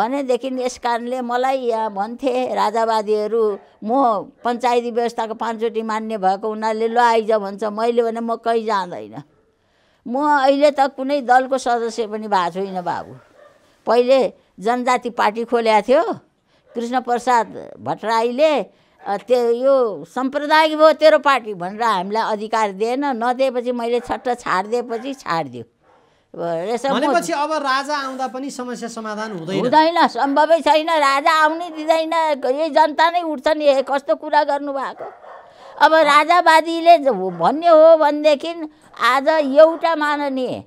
भनेदेखि यस कारणले मलाई यहाँ भन्थे राजावादीहरू म पञ्चायती व्यवस्थाको पाँचचोटि मान्ने भएको हुनाले ल आइज भन्छ मैले भने म कहीँ जाँदैन म अहिले त कुनै दलको सदस्य पनि भएको छुइनँ बाबु पहिले जनजाति पार्टी खोलेको थियो कृष्ण प्रसाद भट्टराईले त्यो यो साम्प्रदायिक भयो तेरो पार्टी भनेर हामीलाई अधिकार दिएन नदिएपछि मैले छट्ट छाडिदिएपछि छाडिदियो भनेपछि अब राजा आउँदा पनि समस्या समाधान हुँदैन हुँदैन सम्भवै छैन राजा आउनै दिँदैन यही जनता नै उठ्छ नि कस्तो कुरा गर्नुभएको अब राजावादीले भन्ने हो भनेदेखि आज एउटा माननीय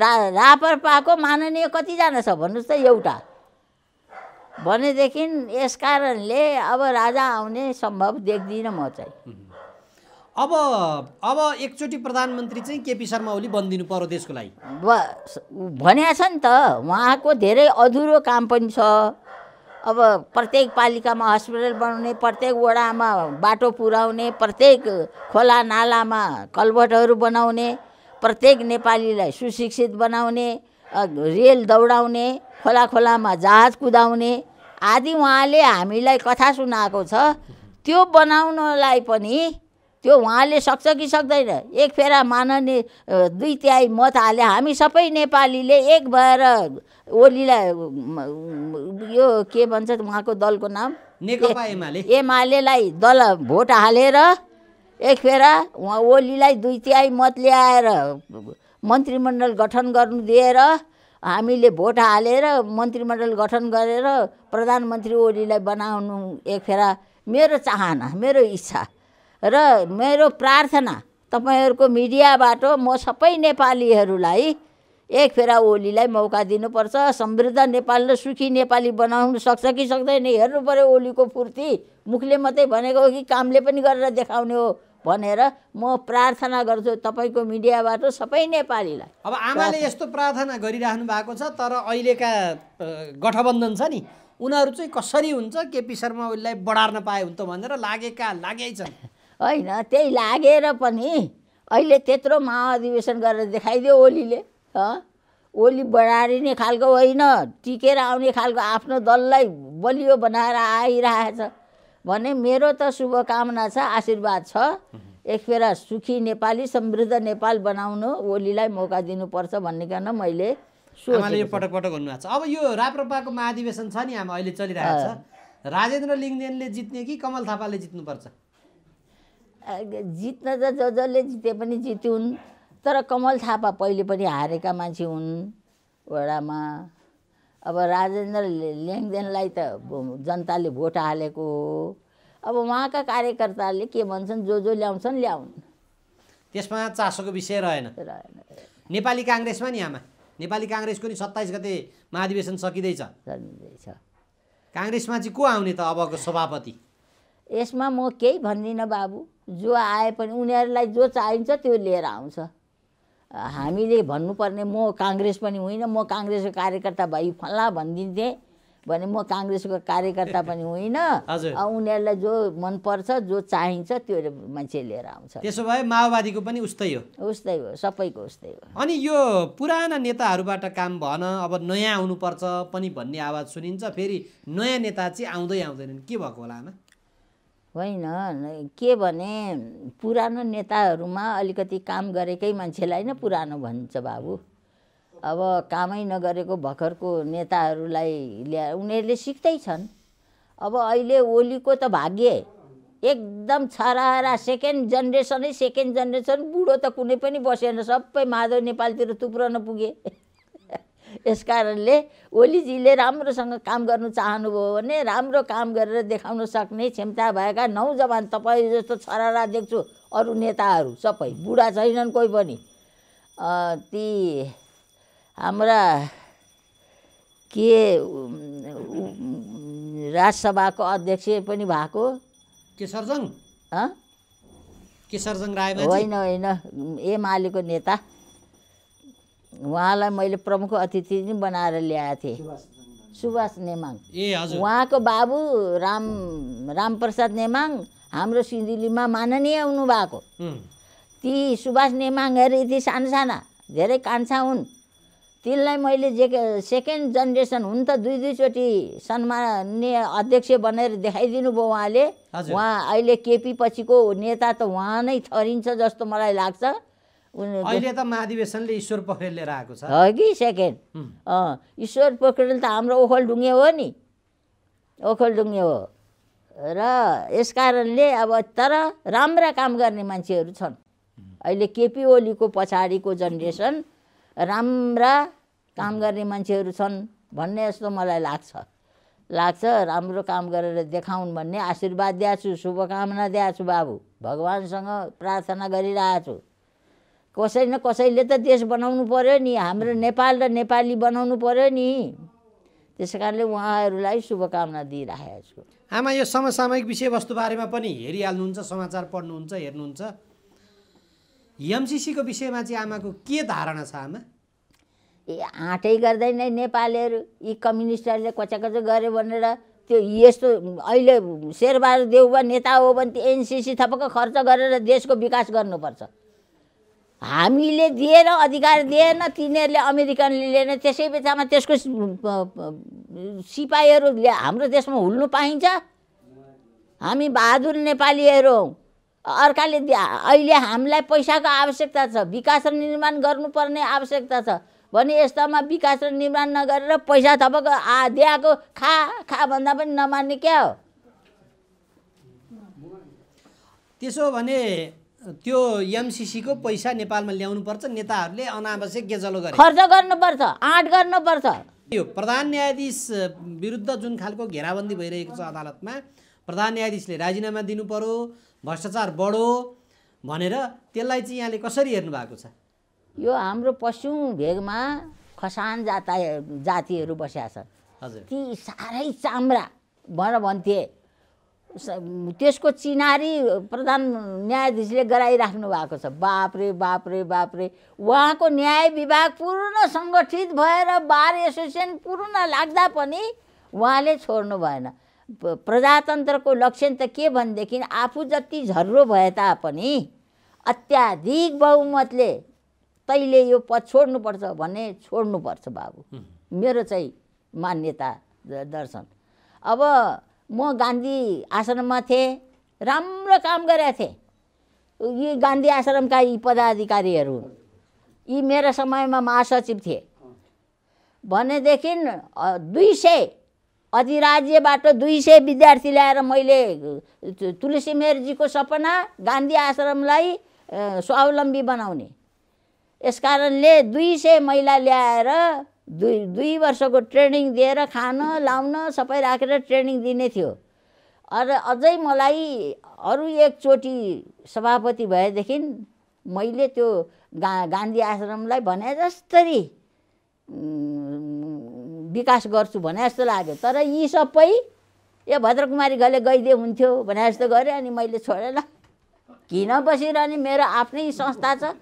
रा रापरपाको माननीय कतिजना छ भन्नुहोस् त एउटा भनेदेखि यस कारणले अब राजा आउने सम्भव देख्दिनँ म चाहिँ अब अब एकचोटि प्रधानमन्त्री चाहिँ केपी शर्मा ओली बनिदिनु पर्यो देशको लागि भन्या छ नि त उहाँको धेरै अधुरो काम पनि छ अब प्रत्येक पालिकामा हस्पिटल बनाउने प्रत्येक वडामा बाटो पुर्याउने प्रत्येक खोला नालामा कलबटहरू बनाउने प्रत्येक नेपालीलाई सुशिक्षित बनाउने रेल दौडाउने खोला खोलामा जहाज कुदाउने आदि उहाँले हामीलाई कथा सुनाएको छ त्यो बनाउनलाई पनि त्यो उहाँले सक्छ कि सक्दैन एक फेरा माननीय दुई तिहाई मत हाले हामी सबै नेपालीले एक भएर ओलीलाई यो के भन्छ उहाँको दलको नाम एमालेलाई दल भोट हालेर एक फेरा उहाँ ओलीलाई दुई तिहाई मत ल्याएर मन्त्रीमण्डल गठन गर्नु दिएर हामीले भोट हालेर मन्त्रीमण्डल गठन गरेर प्रधानमन्त्री ओलीलाई बनाउनु एक फेरा मेरो चाहना मेरो इच्छा र मेरो प्रार्थना तपाईँहरूको मिडियाबाट म सबै नेपालीहरूलाई एक फेरा ओलीलाई मौका दिनुपर्छ समृद्ध नेपाल र सुखी नेपाली बनाउनु सक्छ कि सक्दैन हेर्नु पऱ्यो ओलीको फुर्ति मुखले मात्रै भनेको हो कि कामले पनि गरेर देखाउने हो भनेर म प्रार्थना गर्छु तपाईँको मिडियाबाट सबै नेपालीलाई अब आमाले यस्तो प्रार्थना गरिराख्नु भएको छ तर अहिलेका गठबन्धन छ नि उनीहरू चाहिँ कसरी हुन्छ केपी शर्मा ओलीलाई बढार्न पाए हुन्छ भनेर लागेका लागेछन् होइन त्यही लागेर पनि अहिले त्यत्रो महाअधिवेशन गरेर देखाइदियो ओलीले ओली बढारिने खालको होइन टिकेर आउने खालको आफ्नो दललाई बलियो बनाएर आइरहेछ भने मेरो त शुभकामना छ आशीर्वाद छ एक फेर सुखी नेपाली समृद्ध नेपाल बनाउनु ओलीलाई मौका दिनुपर्छ भन्ने भन्नेकन मैले यो पटक पटक भन्नुभएको छ अब यो राप्रपाको महाधिवेशन छ नि हामी अहिले चलिरहेको छ राजेन्द्र लिङ्गदेनले जित्ने कि कमल थापाले जित्नुपर्छ जित्न त ज जसले जिते पनि जित्युन् तर कमल थापा पहिले पनि हारेका मान्छे हुन् वडामा अब राजेन्द्र लेङदेनलाई त जनताले भोट हालेको हो अब उहाँका कार्यकर्ताहरूले के भन्छन् जो जो ल्याउँछन् ल्याउन् त्यसमा चासोको विषय रहेन रहेन नेपाली काङ्ग्रेसमा नि आमा नेपाली काङ्ग्रेसको नि सत्ताइस गते महाधिवेशन सकिँदैछ सकिँदैछ काङ्ग्रेसमा चाहिँ को आउने त अबको सभापति यसमा म केही भन्दिनँ बाबु जो आए पनि उनीहरूलाई जो चाहिन्छ त्यो लिएर आउँछ हामीले भन्नुपर्ने म काङ्ग्रेस पनि होइन म काङ्ग्रेसको कार्यकर्ता भाइ फल्ला भनिदिन्थेँ भने म काङ्ग्रेसको कार्यकर्ता पनि होइन उनीहरूलाई जो मनपर्छ जो चाहिन्छ त्यो मान्छे लिएर आउँछ त्यसो भए माओवादीको पनि उस्तै हो उस्तै हो सबैको उस्तै हो अनि यो पुराना नेताहरूबाट काम भएन अब नयाँ आउनुपर्छ पनि भन्ने आवाज सुनिन्छ फेरि नयाँ नेता चाहिँ आउँदै आउँदैनन् के भएको होला होइन के भने पुरानो नेताहरूमा अलिकति काम गरेकै मान्छेलाई नै पुरानो भन्छ बाबु अब कामै नगरेको भर्खरको नेताहरूलाई ल्या उनीहरूले सिक्दैछन् अब अहिले ओलीको त भाग्य एकदम छराहरा सेकेन्ड जेनेरेसनै सेकेन्ड जेनेरेसन बुढो त कुनै पनि बसेन सबै माधव नेपालतिर थुप्रो पुगे यसकारणले ओलीजीले राम्रोसँग काम गर्नु चाहनुभयो भने राम्रो काम गरेर देखाउन सक्ने क्षमता भएका नौजवान तपाईँ जस्तो छरारा देख्छु अरू नेताहरू सबै बुढा छैनन् कोही पनि ती हाम्रा के राजसभाको अध्यक्ष पनि भएको केशरजङ होइन होइन एमालेको नेता उहाँलाई मैले प्रमुख अतिथि नै बनाएर ल्याएको थिएँ सुभाष नेमाङ ए हजुर उहाँको बाबु राम रामप्रसाद नेमाङ हाम्रो सिन्धुलीमा माननीय हुनुभएको ती सुभाष नेमाङहरू यति साना धेरै कान्छा हुन् तिनलाई मैले जे सेकेन्ड जेनेरेसन हुन् त दुई दुईचोटि सम्माननीय अध्यक्ष बनेर देखाइदिनु भयो उहाँले उहाँ अहिले केपी पछिको नेता त उहाँ नै ठरिन्छ जस्तो मलाई लाग्छ अहिले त महाधिवेशनले ईश्वर पोखरेल लिएर आएको छ कि सेकेन्ड ईश्वर पोखरेल त हाम्रो ओखलढुङ्गे हो नि ओखलढुङ्गे हो र यस कारणले अब तर राम्रा काम गर्ने मान्छेहरू छन् अहिले केपी ओलीको पछाडिको जेनेरेसन राम्रा काम गर्ने मान्छेहरू छन् भन्ने जस्तो मलाई लाग्छ लाग्छ राम्रो काम गरेर देखाउन् भन्ने आशीर्वाद दिएको छु शुभकामना दिएको छु बाबु भगवान्सँग प्रार्थना गरिरहेको छु कसै न कसैले त देश बनाउनु पऱ्यो नि हाम्रो नेपाल र नेपाली बनाउनु पऱ्यो नि त्यस कारणले उहाँहरूलाई शुभकामना दिइराखेको छु आमा यो समसामयिक विषयवस्तु बारेमा पनि हेरिहाल्नुहुन्छ समाचार पढ्नुहुन्छ हेर्नुहुन्छ एमसिसीको विषयमा चाहिँ आमाको के धारणा छ आमा ए आँटै गर्दैन नै नेपालीहरू यी कम्युनिस्टहरूले कचा कचा गर्यो भनेर त्यो यस्तो अहिले शेरबहादुर देउबा नेता हो भने त्यो एनसिसी थपक्क खर्च गरेर देशको विकास गर्नुपर्छ हामीले दिएर अधिकार दिएन तिनीहरूले अमेरिकनले लिएन त्यसै बेचामा त्यसको सिपाहीहरूले हाम्रो देशमा हुल्नु पाइन्छ हामी बहादुर नेपालीहरू हौ अर्काले अहिले हामीलाई पैसाको आवश्यकता छ विकास र निर्माण गर्नुपर्ने आवश्यकता छ भने यस्तामा विकास र निर्माण नगरेर पैसा तपाईँको आ दिएको खा खा भन्दा पनि नमान्ने क्या हो त्यसो भने त्यो एमसिसीको पैसा नेपालमा ल्याउनु पर्छ नेताहरूले अनावश्यक गेजलो गरे खर्च गर्नुपर्छ आँट गर्नुपर्छ यो प्रधान न्यायाधीश विरुद्ध जुन खालको घेराबन्दी भइरहेको छ अदालतमा प्रधान न्यायाधीशले राजीनामा दिनु पर्यो भ्रष्टाचार बढो भनेर त्यसलाई चाहिँ यहाँले कसरी हेर्नु भएको छ यो हाम्रो पश्चिम भेगमा खसान जाता जातिहरू बसेका छन् ती साह्रै चाम्रा भनेर भन्थे त्यसको चिनारी प्रधान न्यायाधीशले गराइराख्नु भएको छ बाप्रे बाप्रे बाप्रे उहाँको न्याय विभाग पूर्ण सङ्गठित भएर बार एसोसिएसन पूर्ण लाग्दा पनि उहाँले छोड्नु भएन प्रजातन्त्रको लक्षण त के भनेदेखि आफू जति झर्रो भए तापनि अत्याधिक बहुमतले तैँले यो पद छोड्नुपर्छ भने छोड्नुपर्छ बाबु मेरो चाहिँ मान्यता दर्शन अब म गान्धी आश्रममा थिएँ राम्रो काम गरेका थिएँ यी गान्धी आश्रमका यी पदाधिकारीहरू यी मेरो समयमा महासचिव थिए भनेदेखि दुई सय अधिराज्यबाट दुई सय विद्यार्थी ल्याएर मैले तुलसी मेरजीको सपना गान्धी आश्रमलाई स्वावलम्बी बनाउने यसकारणले दुई सय महिला ल्याएर दुई दुई वर्षको ट्रेनिङ दिएर खान लाउन सबै राखेर ट्रेनिङ दिने थियो अरू अझै मलाई अरू एकचोटि सभापति भएदेखि मैले त्यो गा गान्धी आश्रमलाई भने जस्तरी विकास गर्छु भने जस्तो लाग्यो तर यी सबै ए भद्रकुमारी घले गइदिए हुन्थ्यो भने जस्तो गरेँ अनि मैले छोडेर किन बसिरहने मेरो आफ्नै संस्था छ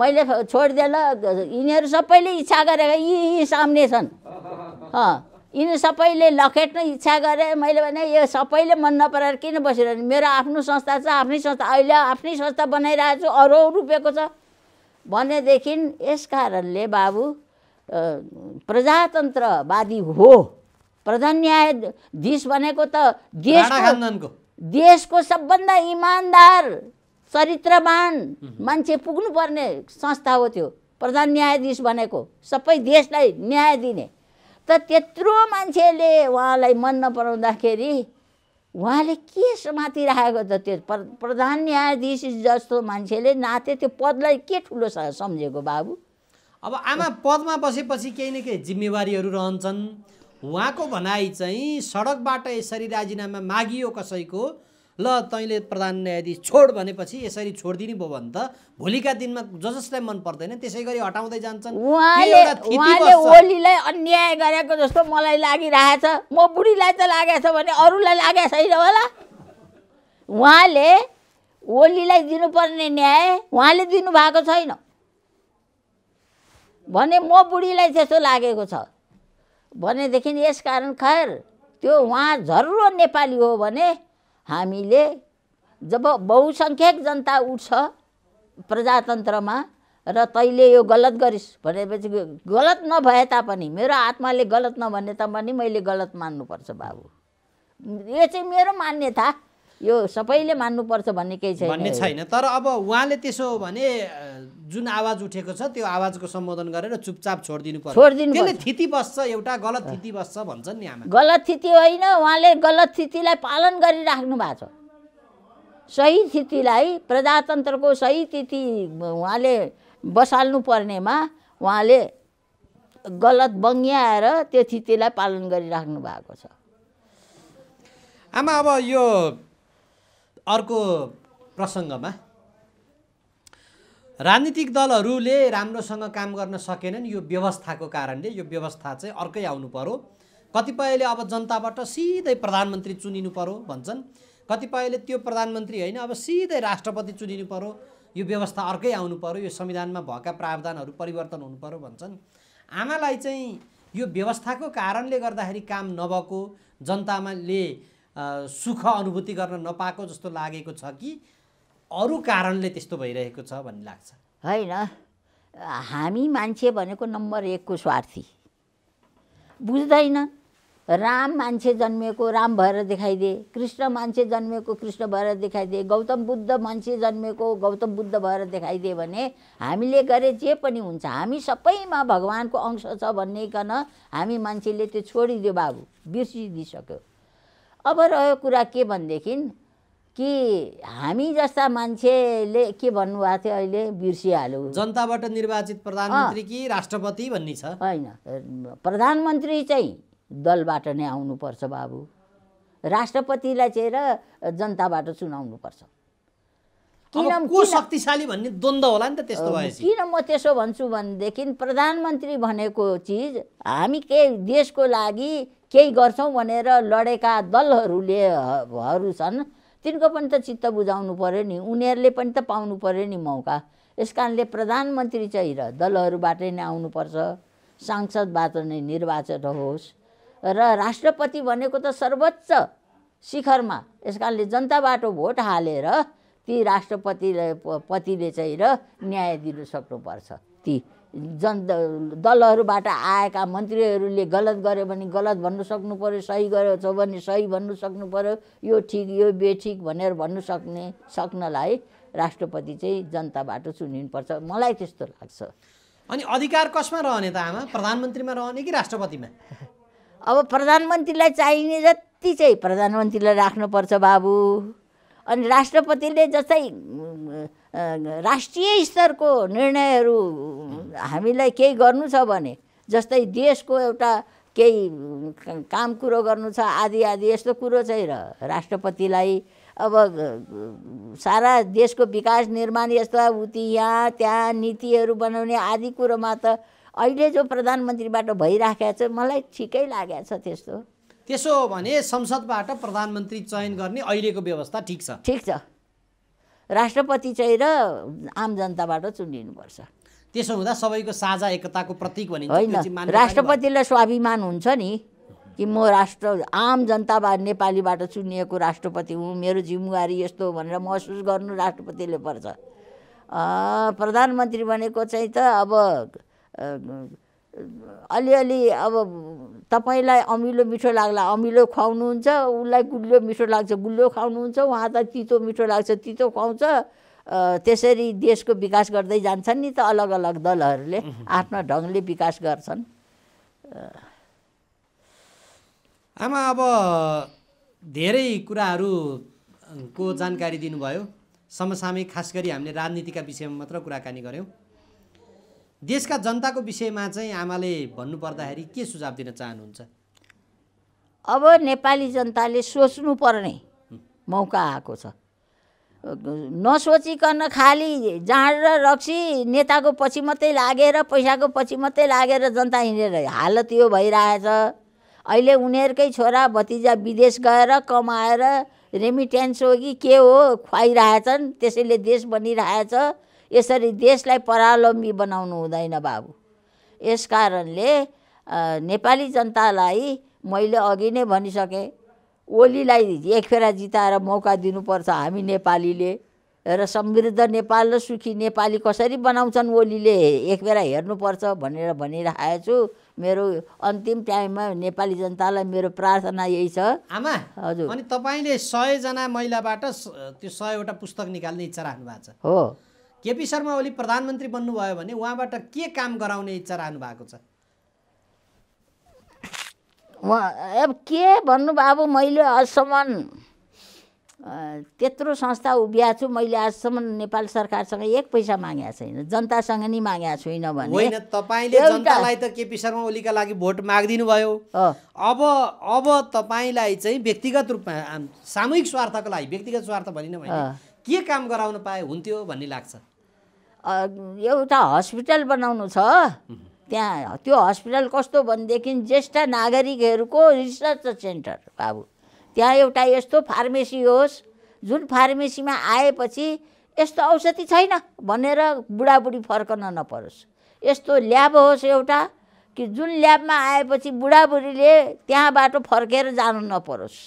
मैले छोडिदिएँ ल यिनीहरू सबैले इच्छा गरेका यी यी सामने छन् यिनी सबैले लखेट्न इच्छा गरे मैले भने यो सबैले मन नपराएर किन बसिरहने मेरो आफ्नो संस्था छ आफ्नै संस्था अहिले आफ्नै संस्था बनाइरहेको छु अरू रुपियाँको छ भनेदेखि यस कारणले बाबु प्रजातन्त्रवादी हो प्रधान न्यायाधीश भनेको त देशको देशको सबभन्दा इमान्दार चरित्रवान मान्छे पुग्नुपर्ने संस्था हो त्यो प्रधान न्यायाधीश भनेको सबै देशलाई न्याय दिने त त्यत्रो मान्छेले उहाँलाई मन नपराउँदाखेरि उहाँले के राखेको त त्यो प्र प्रधान न्यायाधीश जस्तो मान्छेले नाते त्यो पदलाई के ठुलो सम्झेको बाबु अब आमा पदमा बसेपछि केही न केही जिम्मेवारीहरू रहन्छन् उहाँको भनाइ चाहिँ सडकबाट यसरी राजीनामा मागियो कसैको ल तैँले प्रधान न्यायाधीश छोड भनेपछि यसरी छोडिदिने भयो भने त भोलिका दिनमा ज जसलाई मन पर्दैन त्यसै गरी हटाउँदै जान्छन् उहाँले ओलीलाई अन्याय गरेको जस्तो मलाई लागिरहेछ म बुढीलाई त लागेको छ भने अरूलाई लागेको छैन होला उहाँले ओलीलाई दिनुपर्ने न्याय उहाँले दिनुभएको छैन भने म बुढीलाई त्यस्तो लागेको छ भनेदेखि यस कारण खैर त्यो उहाँ झर्रो नेपाली हो भने हामीले जब बहुसङ्ख्यक जनता उठ्छ प्रजातन्त्रमा र तैँले यो गलत गरिस् भनेपछि गलत नभए तापनि मेरो आत्माले गलत नभने तापनि मैले गलत मान्नुपर्छ बाबु यो चाहिँ मेरो मान्यता यो सबैले मान्नुपर्छ भन्ने केही छैन भन्ने छैन तर अब उहाँले त्यसो हो भने जुन आवाज उठेको छ त्यो आवाजको सम्बोधन गरेर चुपचाप छोडिदिनु पर्छ छोडिदिनु त्यसले बस्छ एउटा गलत थिति बस्छ भन्छन् नि आमा गलत थिति होइन उहाँले गलत थितिलाई पालन गरिराख्नु भएको छ सही थितिलाई प्रजातन्त्रको सही तिथि उहाँले बसाल्नु पर्नेमा उहाँले गलत बङ्ग्याएर त्यो थितिलाई पालन गरिराख्नु भएको छ आमा अब यो अर्को प्रसङ्गमा राजनीतिक दलहरूले राम्रोसँग काम गर्न सकेनन् यो व्यवस्थाको कारणले यो व्यवस्था चाहिँ अर्कै आउनु पर्यो कतिपयले अब जनताबाट सिधै प्रधानमन्त्री चुनिनु पर्यो भन्छन् कतिपयले त्यो प्रधानमन्त्री होइन अब सिधै राष्ट्रपति चुनिनु पर्यो यो व्यवस्था अर्कै आउनु पर्यो यो संविधानमा भएका प्रावधानहरू परिवर्तन हुनु पर्यो भन्छन् आमालाई चाहिँ यो व्यवस्थाको कारणले गर्दाखेरि काम नभएको जनतामाले सुख अनुभूति गर्न नपाएको जस्तो लागेको छ कि अरू कारणले त्यस्तो भइरहेको छ भन्ने लाग्छ होइन हामी मान्छे भनेको नम्बर एकको स्वार्थी बुझ्दैन राम मान्छे जन्मेको राम भएर देखाइदिए कृष्ण मान्छे जन्मेको कृष्ण भएर देखाइदिए गौतम बुद्ध मान्छे जन्मेको गौतम बुद्ध भएर देखाइदिए भने हामीले गरे जे पनि हुन्छ हामी सबैमा भगवान्को अंश छ भन्नेकन हामी मान्छेले त्यो छोडिदियो बाबु बिर्सिदिइसक्यो अब रह्यो कुरा के भनेदेखि कि हामी जस्ता मान्छेले के भन्नुभएको थियो अहिले बिर्सिहाल्यो जनताबाट निर्वाचित प्रधानमन्त्री कि राष्ट्रपति भन्ने छ होइन प्रधानमन्त्री चाहिँ दलबाट नै आउनुपर्छ बाबु राष्ट्रपतिलाई चाहिँ र जनताबाट चुनाउनुपर्छ किन शक्तिशाली भन्ने द्वन्द होला नि त त्यस्तो भए किन म त्यसो भन्छु भनेदेखि प्रधानमन्त्री भनेको चिज हामी के देशको लागि केही गर्छौँ भनेर लडेका दलहरूले हरू छन् तिनको पनि त चित्त बुझाउनु पऱ्यो नि उनीहरूले पनि त पाउनु पऱ्यो नि मौका यस कारणले प्रधानमन्त्री चाहिँ र दलहरूबाटै नै आउनुपर्छ सांसदबाट नै निर्वाचित होस् र राष्ट्रपति भनेको त सर्वोच्च शिखरमा यस कारणले जनताबाट भोट हालेर ती राष्ट्रपति पतिले चाहिँ र न्याय दिनु सक्नुपर्छ ती जन दलहरूबाट आएका मन्त्रीहरूले गलत गर्यो भने गलत भन्नु सक्नु पऱ्यो सही छ भने सही भन्नु सक्नु पऱ्यो यो ठिक यो बेठिक भनेर भन्नु सक्ने सक्नलाई राष्ट्रपति चाहिँ जनताबाट चुनिनुपर्छ मलाई त्यस्तो लाग्छ अनि अधिकार कसमा रहने त आमा प्रधानमन्त्रीमा रहने कि राष्ट्रपतिमा अब प्रधानमन्त्रीलाई चाहिने जति चाहिँ प्रधानमन्त्रीलाई राख्नुपर्छ बाबु अनि राष्ट्रपतिले जस्तै राष्ट्रिय स्तरको निर्णयहरू हामीलाई केही गर्नु छ भने जस्तै देशको एउटा केही काम कुरो गर्नु छ आदि आदि यस्तो कुरो चाहिँ र राष्ट्रपतिलाई अब सारा देशको विकास निर्माण यस्ता उति यहाँ त्यहाँ नीतिहरू बनाउने आदि कुरोमा त अहिले जो प्रधानमन्त्रीबाट भइराखेको छ मलाई ठिकै लागेको छ त्यस्तो त्यसो हो भने संसदबाट प्रधानमन्त्री चयन गर्ने अहिलेको व्यवस्था ठिक छ ठिक छ राष्ट्रपति चाहिँ र आम जनताबाट चुनिनुपर्छ त्यसो हुँदा सबैको साझा एकताको प्रतीक भनिन्छ होइन राष्ट्रपतिलाई स्वाभिमान हुन्छ नि कि म राष्ट्र आम जनताबाट नेपालीबाट चुनिएको राष्ट्रपति हुँ मेरो जिम्मेवारी यस्तो भनेर महसुस गर्नु राष्ट्रपतिले पर्छ प्रधानमन्त्री भनेको चाहिँ त अब अलिअलि अब तपाईँलाई अमिलो मिठो लाग्ला अमिलो खुवाउनुहुन्छ उसलाई गुलियो मिठो लाग्छ गुलियो खुवाउनुहुन्छ उहाँ त तितो मिठो लाग्छ तितो खुवाउँछ त्यसरी देशको विकास गर्दै जान्छन् नि त अलग अलग दलहरूले आफ्नो ढङ्गले विकास गर्छन् आमा अब धेरै कुराहरूको जानकारी दिनुभयो समसामयिक खास गरी हामीले राजनीतिका विषयमा मात्र कुराकानी गऱ्यौँ देशका जनताको विषयमा चाहिँ आमाले भन्नुपर्दाखेरि के सुझाव दिन चाहनुहुन्छ अब नेपाली जनताले सोच्नुपर्ने मौका आएको छ नसोचिकन खालि जाँड र रक्सी नेताको पछि मात्रै लागेर पैसाको पछि मात्रै लागेर जनता हिँडेर हालत यो भइरहेछ अहिले उनीहरूकै छोरा भतिजा विदेश गएर कमाएर रेमिटेन्स हो कि के हो खुवाइरहेछन् त्यसैले देश बनिरहेछ यसरी देशलाई परावलम्बी बनाउनु हुँदैन बाबु यस कारणले नेपाली जनतालाई मैले अघि नै भनिसकेँ ओलीलाई एक जिताएर मौका दिनुपर्छ हामी नेपालीले र समृद्ध नेपाल र सुखी नेपाली कसरी बनाउँछन् ओलीले एक बेला हेर्नुपर्छ भनेर भनिरहेको छु मेरो अन्तिम टाइममा नेपाली जनतालाई मेरो प्रार्थना यही छ आमा हजुर अनि तपाईँले सयजना महिलाबाट त्यो सयवटा पुस्तक निकाल्ने इच्छा राख्नु भएको छ हो केपी शर्मा ओली प्रधानमन्त्री बन्नुभयो भने उहाँबाट के काम गराउने इच्छा राख्नु भएको छ अब के भन्नु अब मैले अझसम्म त्यत्रो संस्था उभिएको छु मैले आजसम्म नेपाल सरकारसँग एक पैसा मागेको छैन जनतासँग नि मागेको छुइनँ भने होइन तपाईँले जनतालाई त केपी शर्मा ओलीका लागि भोट मागिदिनु भयो अब अब तपाईँलाई चाहिँ व्यक्तिगत रूपमा सामूहिक स्वार्थको लागि व्यक्तिगत स्वार्थ भनिन भने के काम गराउन पाए हुन्थ्यो भन्ने लाग्छ एउटा हस्पिटल बनाउनु छ त्यहाँ त्यो हस्पिटल कस्तो भनेदेखि ज्येष्ठ नागरिकहरूको रिसर्च सेन्टर बाबु त्यहाँ एउटा यस्तो फार्मेसी होस् जुन फार्मेसीमा आएपछि यस्तो औषधि छैन भनेर बुढाबुढी फर्कन नपरोस् यस्तो ल्याब होस् एउटा कि जुन ल्याबमा आएपछि बुढाबुढीले त्यहाँबाट फर्केर जानु नपरोस्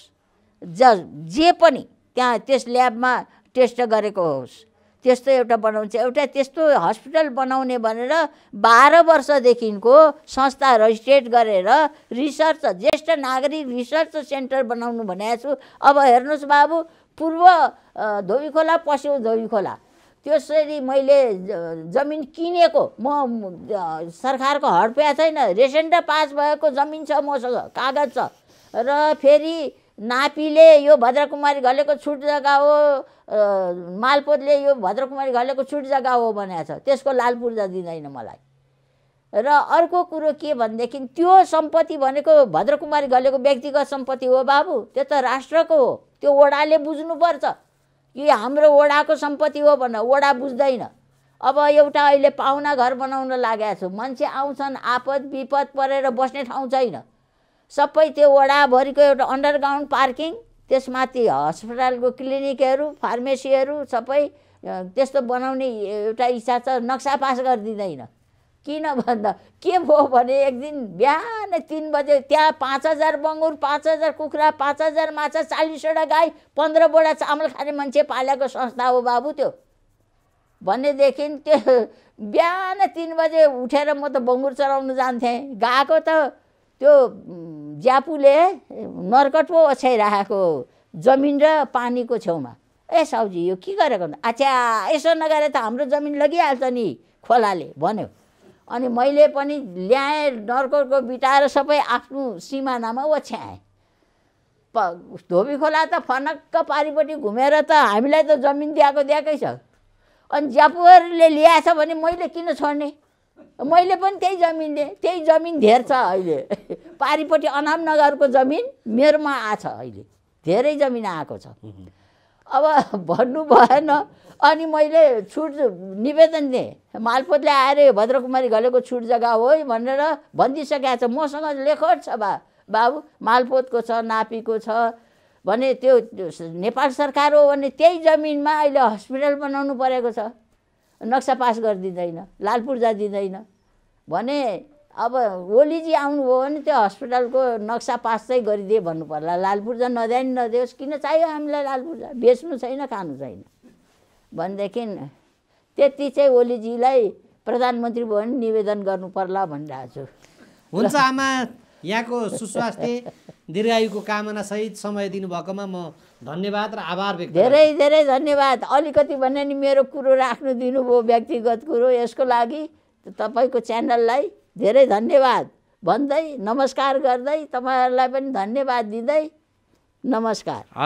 ज जे पनि त्यहाँ त्यस ल्याबमा टेस्ट गरेको होस् त्यस्तो एउटा बनाउँछ एउटा त्यस्तो हस्पिटल बनाउने भनेर बाह्र वर्षदेखिको संस्था रजिस्ट्रेट गरेर रिसर्च ज्येष्ठ नागरिक रिसर्च सेन्टर बनाउनु भनेको छु अब हेर्नुहोस् बाबु पूर्व धोबी धोबीखोला पश्चिम खोला त्यसरी मैले जमिन किनेको म सरकारको हडप्या छैन रेसेन्ट पास भएको जमिन छ मसँग कागज छ र फेरि नापीले यो भद्रकुमारी घलेको छुट जग्गा हो मालपोतले यो भद्रकुमारी घलेको छुट जग्गा हो भनेको छ त्यसको लाल पूर्जा दिँदैन मलाई र अर्को कुरो के भनेदेखि त्यो सम्पत्ति भनेको भद्रकुमारी घलेको व्यक्तिगत सम्पत्ति हो बाबु त्यो त राष्ट्रको हो त्यो ओडाले बुझ्नुपर्छ कि हाम्रो वडाको सम्पत्ति हो भनेर वडा बुझ्दैन अब एउटा अहिले पाहुना घर बनाउन लागेको छु मान्छे आउँछन् आपद विपद परेर बस्ने ठाउँ छैन सबै त्यो वडाभरिको एउटा अन्डरग्राउन्ड पार्किङ त्यसमाथि हस्पिटलको क्लिनिकहरू फार्मेसीहरू सबै त्यस्तो बनाउने एउटा इच्छा छ नक्सा पास गरिदिँदैन किन भन्दा के भयो भने एक दिन बिहान तिन बजे त्यहाँ पाँच हजार बङ्गुर पाँच हजार कुखुरा पाँच हजार माछा चालिसवटा गाई पन्ध्र चामल खाने मान्छे पालेको संस्था हो बाबु त्यो भनेदेखि त्यो बिहान तिन बजे उठेर म त बङ्गुर चराउनु जान्थेँ गएको त त्यो ज्यापुले नर्कट पो ओछ्याइराखेको जमिन र पानीको छेउमा ए साउजी यो के गरेको आच्या यसो नगरे त हाम्रो जमिन लगिहाल्छ नि खोलाले भन्यो अनि मैले पनि ल्याएँ नर्कटको बिटाएर सबै आफ्नो सिमानामा ओछ्याएँ प धोबी खोला त फनक्क पारिपट्टि घुमेर त हामीलाई त जमिन दिएको दिएकै छ अनि ज्यापुहरूले ल्याएछ भने मैले किन छोड्ने मैले पनि त्यही जमिनले त्यही जमिन धेर छ अहिले पारिपट्टि अनामनगरको जमिन मेरोमा आछ अहिले धेरै जमिन आएको छ अब भन्नु भएन अनि मैले छुट निवेदन दिएँ मालपोतले आएर यो भद्रकुमारी घलेको छुट जग्गा हो भनेर भनिदिइसकेको छ मसँग लेखोट छ बा बाबु मालपोतको छ नापीको छ भने त्यो नेपाल सरकार हो भने त्यही जमिनमा अहिले हस्पिटल बनाउनु परेको छ नक्सा पास गरिदिँदैन लाल पूर्जा दिँदैन भने अब ओलीजी आउनुभयो भने त्यो हस्पिटलको नक्सा पास चाहिँ गरिदिए भन्नु पर्ला लाल पूर्जा नदिए नि नदियोस् किन चाहियो हामीलाई लाल पूर्जा बेच्नु छैन खानु छैन भनेदेखि त्यति चाहिँ ओलीजीलाई प्रधानमन्त्री भयो भने निवेदन गर्नु पर्ला भनिरहेको छु हुन्छ आमा यहाँको सुस्वास्थ्य दीर्घायुको कामनासहित समय दिनुभएकोमा म धन्यवाद र आभार व्यक्त धेरै धेरै धन्यवाद अलिकति भने नि मेरो कुरो राख्नु दिनुभयो व्यक्तिगत कुरो यसको लागि तपाईँको च्यानललाई धेरै धन्यवाद भन्दै नमस्कार गर्दै तपाईँहरूलाई पनि धन्यवाद दिँदै नमस्कार